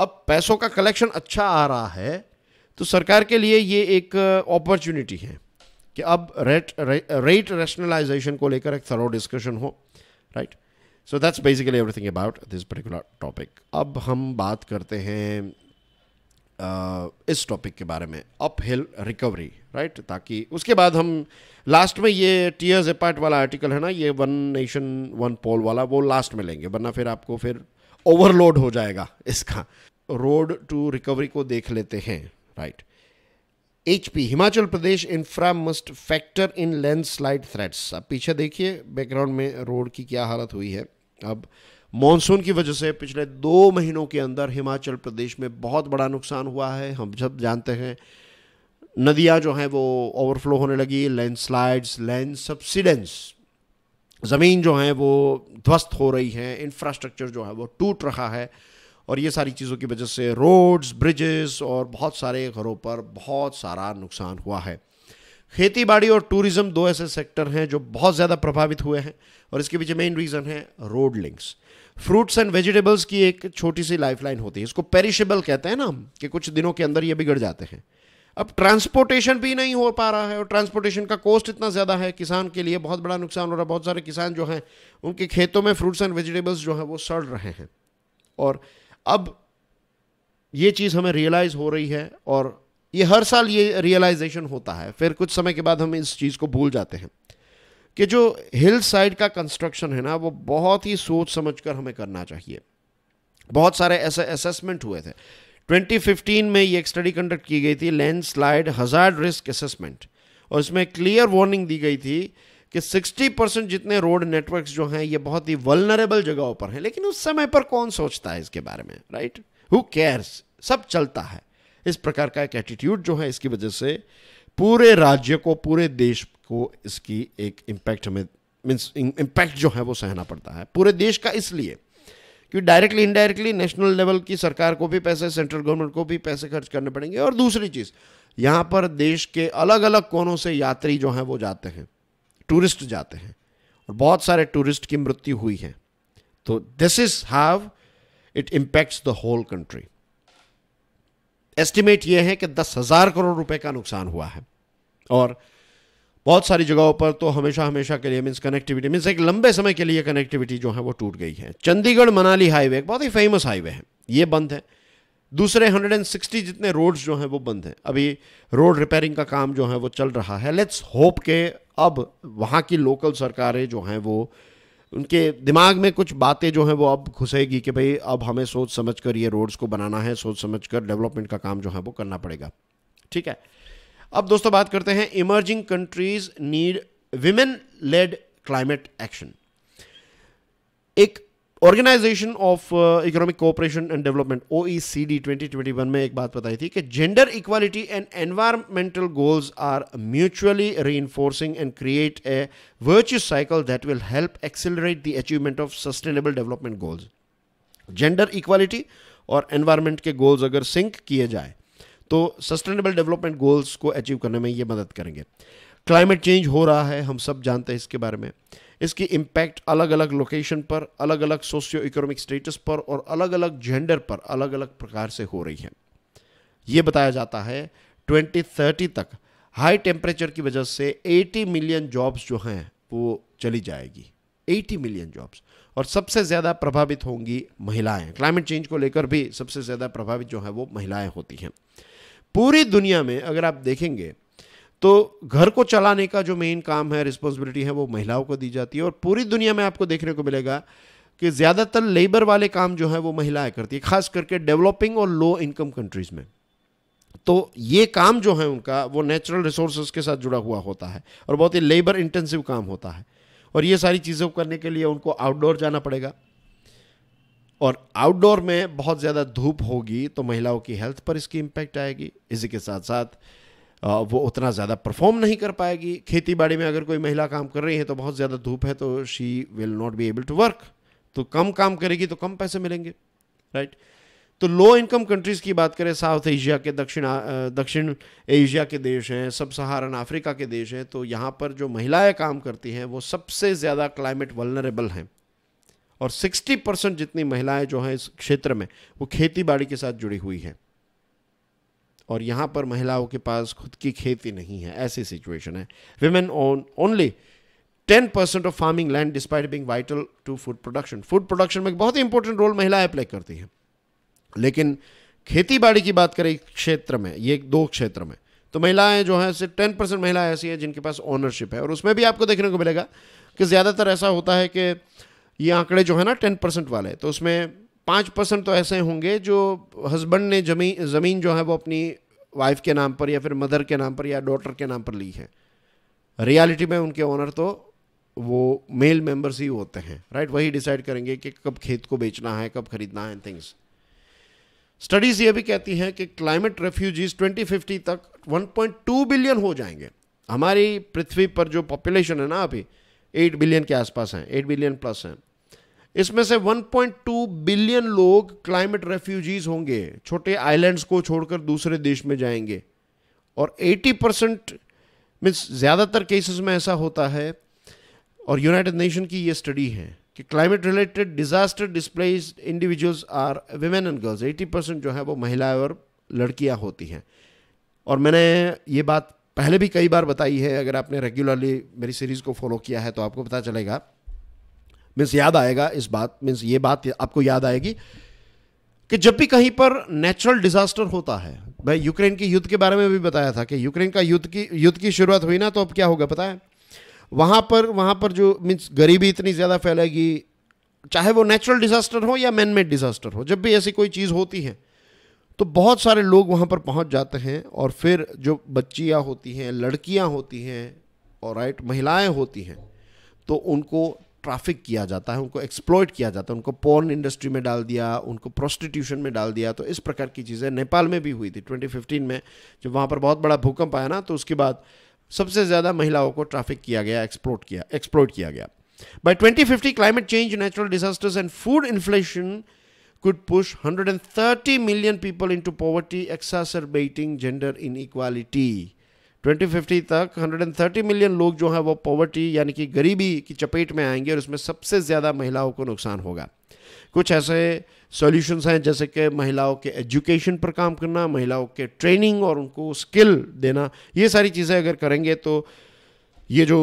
अब पैसों का कलेक्शन अच्छा आ रहा है तो सरकार के लिए ये एक अपॉर्चुनिटी uh, है कि अब रेट रेट रैशनलाइजेशन को लेकर एक थरो डिस्कशन हो right right? So that's basically everything about this particular topic अब हम बात करते हैं Uh, इस टॉपिक के बारे में अप हिल रिकवरी राइट ताकि उसके बाद हम लास्ट में ये टीयर्स अपार्ट वाला आर्टिकल है ना ये वन नेशन वन पोल वाला वो लास्ट में लेंगे वरना फिर आपको फिर ओवरलोड हो जाएगा इसका रोड टू रिकवरी को देख लेते हैं right H P Himachal Pradesh infra must factor in landslide threats अब पीछे देखिए बैकग्राउंड में रोड की क्या हालत हुई है अब मानसून की वजह से पिछले दो महीनों के अंदर हिमाचल प्रदेश में बहुत बड़ा नुकसान हुआ है हम सब जानते हैं नदियाँ जो हैं वो ओवरफ्लो होने लगी लैंडस्लाइड्स लैंड सब्सिडेंस ज़मीन जो है वो ध्वस्त हो रही है इंफ्रास्ट्रक्चर जो है वो टूट रहा है और ये सारी चीज़ों की वजह से रोड्स ब्रिजेस और बहुत सारे घरों पर बहुत सारा नुकसान हुआ है खेतीबाड़ी और टूरिज्म दो ऐसे सेक्टर हैं जो बहुत ज़्यादा प्रभावित हुए हैं और इसके पीछे मेन रीज़न है road links fruits and vegetables की एक छोटी सी लाइफलाइन होती है इसको पेरिशेबल कहते हैं ना हम कि कुछ दिनों के अंदर ये बिगड़ जाते हैं अब ट्रांसपोर्टेशन भी नहीं हो पा रहा है और ट्रांसपोर्टेशन का कॉस्ट इतना ज़्यादा है किसान के लिए बहुत बड़ा नुकसान हो रहा है बहुत सारे किसान जो हैं उनके खेतों में फ्रूट्स एंड वेजिटेबल्स जो हैं वो सड़ रहे हैं और अब ये चीज़ हमें रियलाइज़ हो रही है और ये हर साल ये रियलाइजेशन होता है फिर कुछ समय के बाद हम इस चीज़ को भूल जाते हैं कि जो हिल साइड का कंस्ट्रक्शन है ना वो बहुत ही सोच समझ कर हमें करना चाहिए बहुत सारे ऐसे असेसमेंट हुए थे 2015 में ये एक स्टडी कंडक्ट की गई थी landslide hazard risk assessment और इसमें क्लियर वार्निंग दी गई थी कि 60 परसेंट जितने रोड नेटवर्क्स जो हैं ये बहुत ही वलनरेबल जगहों पर हैं लेकिन उस समय पर कौन सोचता है इसके बारे में राइट हु केयर्स सब चलता है इस प्रकार का एक एटीट्यूड जो है इसकी वजह से पूरे राज्य को पूरे देश को इसकी एक इम्पैक्ट हमें मीन्स इम्पैक्ट जो है वो सहना पड़ता है पूरे देश का इसलिए क्योंकि डायरेक्टली इनडायरेक्टली नेशनल लेवल की सरकार को भी पैसे सेंट्रल गवर्नमेंट को भी पैसे खर्च करने पड़ेंगे और दूसरी चीज़ यहाँ पर देश के अलग अलग कोनों से यात्री जो हैं वो जाते हैं टूरिस्ट जाते हैं और बहुत सारे टूरिस्ट की मृत्यु हुई है तो this is how it impacts the whole country estimate यह है कि दस हज़ार करोड़ रुपए का नुकसान हुआ है और बहुत सारी जगहों पर तो हमेशा हमेशा के लिए मीन्स कनेक्टिविटी मीन्स एक लंबे समय के लिए कनेक्टिविटी जो है वो टूट गई है चंडीगढ़ मनाली हाईवे एक बहुत ही फेमस हाईवे है ये बंद है दूसरे 160 जितने रोड्स जो हैं वो बंद हैं अभी रोड रिपेयरिंग का काम जो है वो चल रहा है लेट्स होप के अब वहाँ की लोकल सरकारें जो हैं वो उनके दिमाग में कुछ बातें जो हैं वो अब घुसेगी कि भाई अब हमें सोच समझ कर ये रोड्स को बनाना है सोच समझ कर डेवलपमेंट का काम जो है वो करना पड़ेगा ठीक है अब दोस्तों बात करते हैं emerging countries need women led climate action एक organisation of economic cooperation and development O E C D twenty twenty one में एक बात बताई थी कि gender equality and environmental goals are mutually री and create a virtuous cycle that will help accelerate the achievement of sustainable development goals gender equality और environment के goals अगर सिंक किए जाए तो सस्टेनेबल डेवलपमेंट गोल्स को अचीव करने में ये मदद करेंगे क्लाइमेट चेंज हो रहा है हम सब जानते हैं इसके बारे में इसकी इम्पैक्ट अलग अलग लोकेशन पर अलग अलग सोशियो इकोनॉमिक स्टेटस पर और अलग अलग जेंडर पर अलग अलग प्रकार से हो रही है ये बताया जाता है 2030 तक हाई टेम्परेचर की वजह से 80 मिलियन जॉब्स जो हैं वो चली जाएगी 80 मिलियन जॉब्स और सबसे ज़्यादा प्रभावित होंगी महिलाएँ क्लाइमेट चेंज को लेकर भी सबसे ज़्यादा प्रभावित जो है वो महिलाएँ होती हैं पूरी दुनिया में अगर आप देखेंगे तो घर को चलाने का जो मेन काम है रिस्पॉन्सिबिलिटी है वो महिलाओं को दी जाती है और पूरी दुनिया में आपको देखने को मिलेगा कि ज़्यादातर लेबर वाले काम जो है वो महिलाएं करती है खास करके डेवलपिंग और लो इनकम कंट्रीज़ में तो ये काम जो है उनका वो नेचुरल रिसोर्सेज के साथ जुड़ा हुआ होता है और बहुत ही लेबर इंटेंसिव काम होता है और ये सारी चीज़ों करने के लिए उनको आउटडोर जाना पड़ेगा और आउटडोर में बहुत ज़्यादा धूप होगी तो महिलाओं की हेल्थ पर इसकी इम्पैक्ट आएगी इसी के साथ साथ वो उतना ज़्यादा परफॉर्म नहीं कर पाएगी खेती बाड़ी में अगर कोई महिला काम कर रही है तो बहुत ज़्यादा धूप है तो she will not be able to work तो कम काम करेगी तो कम पैसे मिलेंगे राइट तो लो इनकम कंट्रीज़ की बात करें साउथ एशिया के दक्षिण दक्षिण एशिया के देश हैं सब सहारन अफ्रीका के देश हैं तो यहाँ पर जो महिलाएं काम करती हैं वो सबसे ज़्यादा क्लाइमेट वलनरेबल हैं और 60 परसेंट जितनी महिलाएं जो हैं इस क्षेत्र में वो खेती बाड़ी के साथ जुड़ी हुई हैं और यहाँ पर महिलाओं के पास खुद की खेती नहीं है ऐसी सिचुएशन है women own only ten percent of farming land despite being vital to food production food production में बहुत ही इंपॉर्टेंट रोल महिलाएं प्ले करती हैं लेकिन खेती बाड़ी की बात करें क्षेत्र में ये दो क्षेत्र में तो महिलाएं जो हैं सिर्फ टेन परसेंट महिलाएं ऐसी हैं जिनके पास ओनरशिप है और उसमें भी आपको देखने को मिलेगा कि ज़्यादातर ऐसा होता है कि ये आंकड़े जो है ना टेन परसेंट वाले तो उसमें पाँच परसेंट तो ऐसे होंगे जो हस्बैंड ने जमी ज़मीन जो है वो अपनी वाइफ के नाम पर या फिर मदर के नाम पर या डॉटर के नाम पर ली है रियलिटी में उनके ओनर तो वो मेल मेंबर्स ही होते हैं राइट वही डिसाइड करेंगे कि कब खेत को बेचना है कब खरीदना है थिंग्स स्टडीज़ ये भी कहती हैं कि क्लाइमेट रेफ्यूजीज 2050 तक 1.2 बिलियन हो जाएंगे हमारी पृथ्वी पर जो पॉपुलेशन है ना अभी 8 बिलियन के आसपास हैं 8 बिलियन प्लस हैं इसमें से 1.2 बिलियन लोग क्लाइमेट रेफ्यूजीज होंगे छोटे आइलैंड्स को छोड़कर दूसरे देश में जाएंगे और 80 परसेंट मीन्स ज़्यादातर केसेस में ऐसा होता है और यूनाइटेड नेशन की ये स्टडी है कि climate related disaster displaced individuals are women and girls 80 परसेंट जो है वो महिलाएं और लड़कियां होती हैं और मैंने ये बात पहले भी कई बार बताई है अगर आपने रेगुलरली मेरी सीरीज़ को फॉलो किया है तो आपको पता चलेगा मीन्स याद आएगा इस बात मीन्स ये बात आपको याद आएगी कि जब भी कहीं पर नेचुरल डिजास्टर होता है भाई यूक्रेन के युद्ध के बारे में भी बताया था कि यूक्रेन का युद्ध की युद्ध की शुरुआत हुई ना तो अब क्या होगा पता है वहां पर वहां पर जो मीन्स गरीबी इतनी ज़्यादा फैलेगी चाहे वो नेचुरल डिजास्टर हो या मैन मेड डिजास्टर हो जब भी ऐसी कोई चीज़ होती है तो बहुत सारे लोग वहाँ पर पहुँच जाते हैं और फिर जो बच्चियाँ होती हैं लड़कियाँ होती हैं और राइट महिलाएँ होती हैं तो उनको ट्रैफिक किया जाता है उनको एक्सप्लॉयट किया जाता है उनको पोर्न इंडस्ट्री में डाल दिया उनको प्रोस्टिट्यूशन में डाल दिया तो इस प्रकार की चीज़ें नेपाल में भी हुई थी 2015 में जब वहाँ पर बहुत बड़ा भूकंप आया ना तो उसके बाद सबसे ज़्यादा महिलाओं को ट्रैफिक किया गया एक्सप्लोट किया एक्सप्लोट किया गया by twenty climate change natural disasters and food inflation could push 130 million people poverty poverty, gender inequality 2050 तक 130 मिलियन लोग जो हैं वो पॉवर्टी यानी कि गरीबी की चपेट में आएंगे और उसमें सबसे ज़्यादा महिलाओं को नुकसान होगा कुछ ऐसे सॉल्यूशंस हैं जैसे कि महिलाओं के एजुकेशन पर काम करना महिलाओं के ट्रेनिंग और उनको स्किल देना ये सारी चीज़ें अगर करेंगे तो ये जो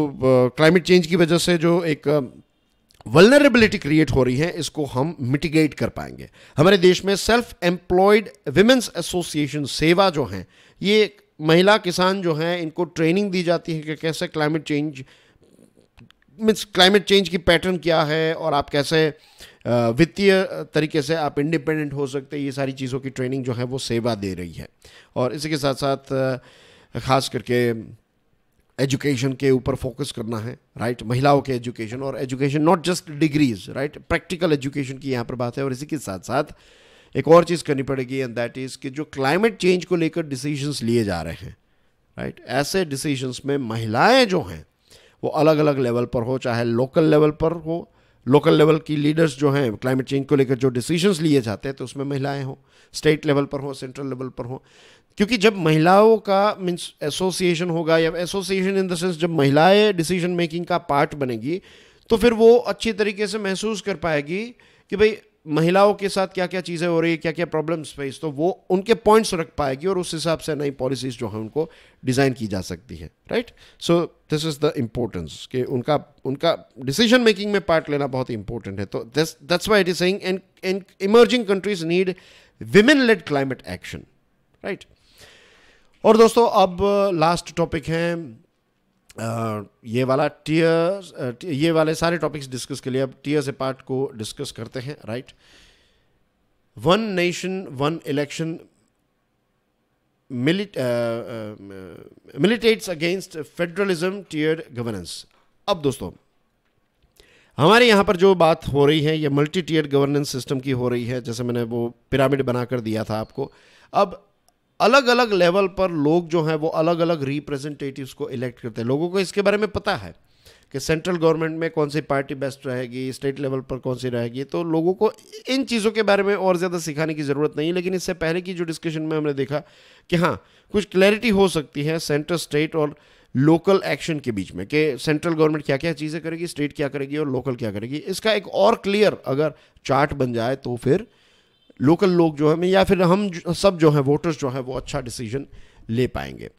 क्लाइमेट चेंज की वजह से जो एक वलनरेबिलिटी क्रिएट हो रही है इसको हम मिटिगेट कर पाएंगे हमारे देश में सेल्फ एम्प्लॉयड विमेंस एसोसिएशन सेवा जो हैं ये महिला किसान जो हैं इनको ट्रेनिंग दी जाती है कि कैसे climate change means climate change की पैटर्न क्या है और आप कैसे वित्तीय तरीके से आप इंडिपेंडेंट हो सकते हैं ये सारी चीज़ों की ट्रेनिंग जो है वो सेवा दे रही है और इसी के साथ साथ ख़ास करके एजुकेशन के ऊपर फोकस करना है राइट महिलाओं के एजुकेशन और education not just degrees right practical education की यहाँ पर बात है और इसी के साथ साथ एक और चीज़ करनी पड़ेगी एंड दैट इज़ कि जो क्लाइमेट चेंज को लेकर डिसीजंस लिए जा रहे हैं राइट right? ऐसे डिसीजंस में महिलाएं जो हैं वो अलग अलग लेवल पर हो चाहे लोकल लेवल पर हो लोकल लेवल की लीडर्स जो हैं क्लाइमेट चेंज को लेकर जो डिसीजंस लिए जाते हैं तो उसमें महिलाएं हों स्टेट लेवल पर हो सेंट्रल लेवल पर हो क्योंकि जब महिलाओं का मीन्स एसोसिएशन होगा या एसोसिएशन इन द सेंस जब महिलाएं डिसीजन मेकिंग का पार्ट बनेगी तो फिर वो अच्छी तरीके से महसूस कर पाएगी कि भाई महिलाओं के साथ क्या क्या चीज़ें हो रही है क्या क्या प्रॉब्लम्स फेस तो वो उनके पॉइंट्स रख पाएगी और उस हिसाब से नई पॉलिसीज़ जो हैं उनको डिज़ाइन की जा सकती है right so this is the importance कि उनका उनका डिसीजन मेकिंग में पार्ट लेना बहुत ही इंपॉर्टेंट है तो that's why it is saying and and emerging countries need women led climate action right और दोस्तों अब लास्ट टॉपिक है ये वाला टीयर ये वाले सारे टॉपिक्स डिस्कस के लिए अब टीयर से पार्ट को डिस्कस करते हैं right one nation one election militates against federalism tier governance अब दोस्तों हमारे यहाँ पर जो बात हो रही है ये मल्टी टीयर गवर्नेंस सिस्टम की हो रही है जैसे मैंने वो पिरामिड बनाकर दिया था आपको अब अलग अलग लेवल पर लोग जो हैं वो अलग अलग रिप्रेजेंटेटिव्स को इलेक्ट करते हैं लोगों को इसके बारे में पता है कि सेंट्रल गवर्नमेंट में कौन सी पार्टी बेस्ट रहेगी स्टेट लेवल पर कौन सी रहेगी तो लोगों को इन चीज़ों के बारे में और ज़्यादा सिखाने की ज़रूरत नहीं है लेकिन इससे पहले की जो डिस्कशन में हमने देखा कि हाँ कुछ क्लैरिटी हो सकती है सेंट्रल स्टेट और लोकल एक्शन के बीच में कि सेंट्रल गवर्नमेंट क्या क्या चीज़ें करेगी स्टेट क्या करेगी और लोकल क्या करेगी इसका एक और क्लियर अगर चार्ट बन जाए तो फिर लोकल लोग जो हैं या फिर हम सब जो हैं वोटर्स जो हैं वो अच्छा डिसीजन ले पाएंगे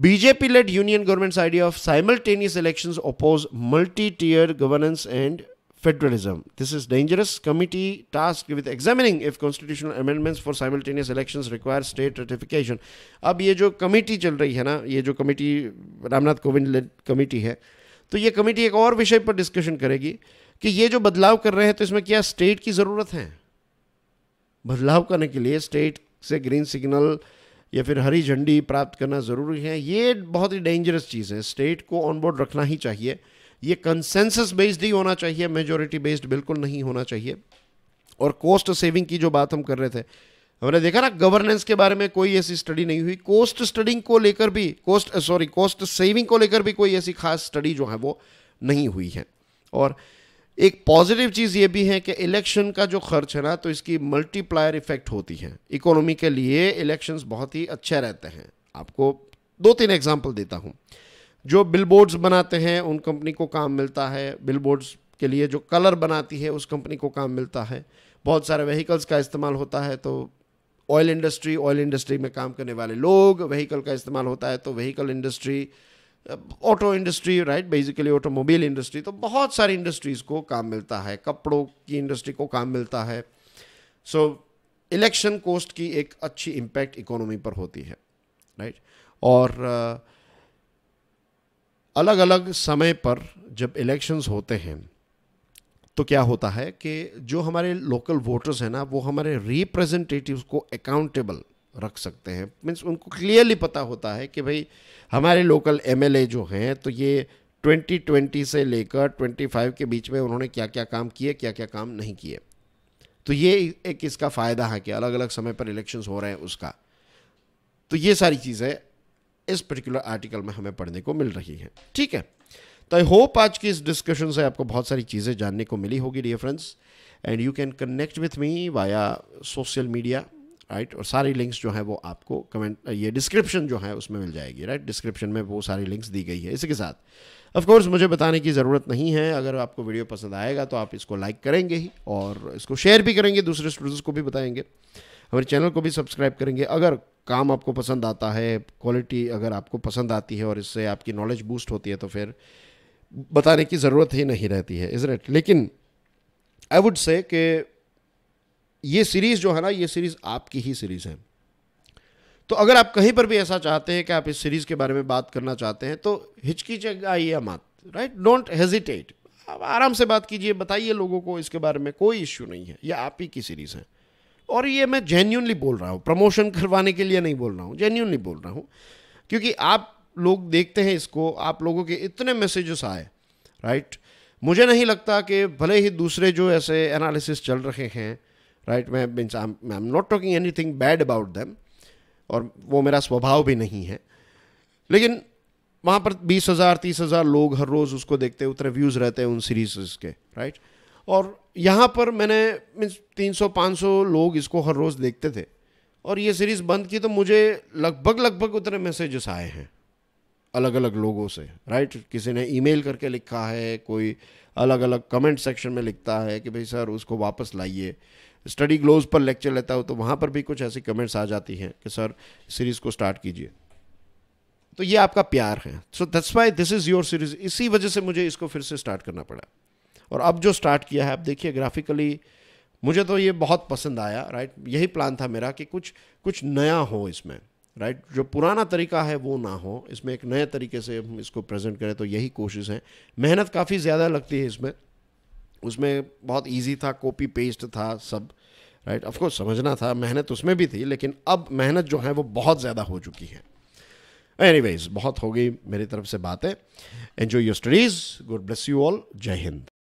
BJP led union governments idea of simultaneous election oppose multi tier governance and federalism this is dangerous committee task with examining if constitutional amendments for simultaneous election require state ratification अब ये जो committee चल रही है ना ये जो committee Ramnath Kovind led committee है तो ये कमेटी एक और विषय पर डिस्कशन करेगी कि ये जो बदलाव कर रहे हैं तो इसमें क्या स्टेट की ज़रूरत है बदलाव करने के लिए स्टेट से ग्रीन सिग्नल या फिर हरी झंडी प्राप्त करना ज़रूरी है ये बहुत ही डेंजरस चीज़ है स्टेट को ऑन बोर्ड रखना ही चाहिए ये कंसेंसस बेस्ड ही होना चाहिए मेजोरिटी बेस्ड बिल्कुल नहीं होना चाहिए और कोस्ट सेविंग की जो बात हम कर रहे थे हमने देखा ना गवर्नेंस के बारे में कोई ऐसी स्टडी नहीं हुई कोस्ट स्टडिंग को लेकर भी कोस्ट सॉरी कोस्ट सेविंग को लेकर भी कोई ऐसी खास स्टडी जो है वो नहीं हुई है और एक पॉजिटिव चीज़ ये भी है कि इलेक्शन का जो खर्च है ना तो इसकी मल्टीप्लायर इफेक्ट होती है इकोनॉमी के लिए इलेक्शन बहुत ही अच्छे रहते हैं आपको दो तीन एग्जाम्पल देता हूँ जो बिलबोर्ड्स बनाते हैं उन कंपनी को काम मिलता है बिलबोर्ड्स के लिए जो कलर बनाती है उस कंपनी को काम मिलता है बहुत सारे व्हीकल्स का इस्तेमाल होता है तो ऑयल इंडस्ट्री ऑयल इंडस्ट्री में काम करने वाले लोग व्हीकल का इस्तेमाल होता है तो vehicle industry auto industry right basically automobile industry तो बहुत सारी इंडस्ट्रीज़ को काम मिलता है कपड़ों की इंडस्ट्री को काम मिलता है सो इलेक्शन कोस्ट की एक अच्छी इम्पैक्ट इकोनॉमी पर होती है राइट और uh, अलग अलग समय पर जब इलेक्शंस होते हैं तो क्या होता है कि जो हमारे लोकल वोटर्स हैं ना वो हमारे रिप्रेजेंटेटिव्स को अकाउंटेबल रख सकते हैं मीन्स उनको क्लियरली पता होता है कि भाई हमारे लोकल एम जो हैं तो ये 2020 से लेकर 25 के बीच में उन्होंने क्या क्या काम किए क्या क्या काम नहीं किए तो ये एक इसका फ़ायदा है कि अलग अलग समय पर इलेक्शंस हो रहे हैं उसका तो ये सारी चीज़ें इस पर्टिकुलर आर्टिकल में हमें पढ़ने को मिल रही हैं ठीक है तो आई होप आज की इस डिस्कशन से आपको बहुत सारी चीज़ें जानने को मिली होगी dear friends and you can connect with me via social media right और सारी लिंक्स जो है वो आपको कमेंट ये डिस्क्रिप्शन जो है उसमें मिल जाएगी राइट डिस्क्रिप्शन में वो सारी लिंक्स दी गई है इसी के साथ कोर्स मुझे बताने की ज़रूरत नहीं है अगर आपको वीडियो पसंद आएगा तो आप इसको लाइक करेंगे ही और इसको शेयर भी करेंगे दूसरे स्टूडेंट्स को भी बताएंगे हमारे चैनल को भी सब्सक्राइब करेंगे अगर काम आपको पसंद आता है क्वालिटी अगर आपको पसंद आती है और इससे आपकी नॉलेज बूस्ट होती है तो फिर बताने की ज़रूरत ही नहीं रहती है इज राइट लेकिन आई वुड से कि ये सीरीज़ जो है ना ये सीरीज़ आपकी ही सीरीज़ है तो अगर आप कहीं पर भी ऐसा चाहते हैं कि आप इस सीरीज़ के बारे में बात करना चाहते हैं तो हिचकिचाइए मत राइट डोंट हेजिटेट आप आराम से बात कीजिए बताइए लोगों को इसके बारे में कोई इश्यू नहीं है ये आप ही की सीरीज़ है और ये मैं जेन्यूनली बोल रहा हूँ प्रमोशन करवाने के लिए नहीं बोल रहा हूँ जेन्यूनली बोल रहा हूँ क्योंकि आप लोग देखते हैं इसको आप लोगों के इतने मैसेजेस आए राइट मुझे नहीं लगता कि भले ही दूसरे जो ऐसे एनालिसिस चल रहे हैं राइट मैं means I am not talking anything bad about them और वो मेरा स्वभाव भी नहीं है लेकिन वहाँ पर बीस हज़ार तीस हज़ार लोग हर रोज़ उसको देखते उतने व्यूज़ रहते हैं उन सीरीज़ के राइट और यहाँ पर मैंने मीन्स तीन सौ पाँच सौ लोग इसको हर रोज़ देखते थे और ये सीरीज़ बंद की तो मुझे लगभग लगभग उतने मैसेजेस आए हैं अलग अलग लोगों से राइट किसी ने ईमेल करके लिखा है कोई अलग अलग कमेंट सेक्शन में लिखता है कि भाई सर उसको वापस लाइए स्टडी ग्लोज पर लेक्चर लेता हूँ तो वहाँ पर भी कुछ ऐसी कमेंट्स आ जाती हैं कि सर सीरीज़ को स्टार्ट कीजिए तो ये आपका प्यार है so that's why this is your series इसी वजह से मुझे इसको फिर से स्टार्ट करना पड़ा और अब जो स्टार्ट किया है आप देखिए ग्राफिकली मुझे तो ये बहुत पसंद आया राइट यही प्लान था मेरा कि कुछ कुछ नया हो इसमें राइट जो पुराना तरीका है वो ना हो इसमें एक नए तरीके से हम इसको प्रेजेंट करें तो यही कोशिश है मेहनत काफ़ी ज़्यादा लगती है इसमें उसमें बहुत ईजी था कॉपी पेस्ट था सब राइट ऑफ कोर्स समझना था मेहनत उसमें भी थी लेकिन अब मेहनत जो है वो बहुत ज़्यादा हो चुकी है एनीवेज बहुत हो गई मेरी तरफ से बातें enjoy your studies God bless you all जय हिंद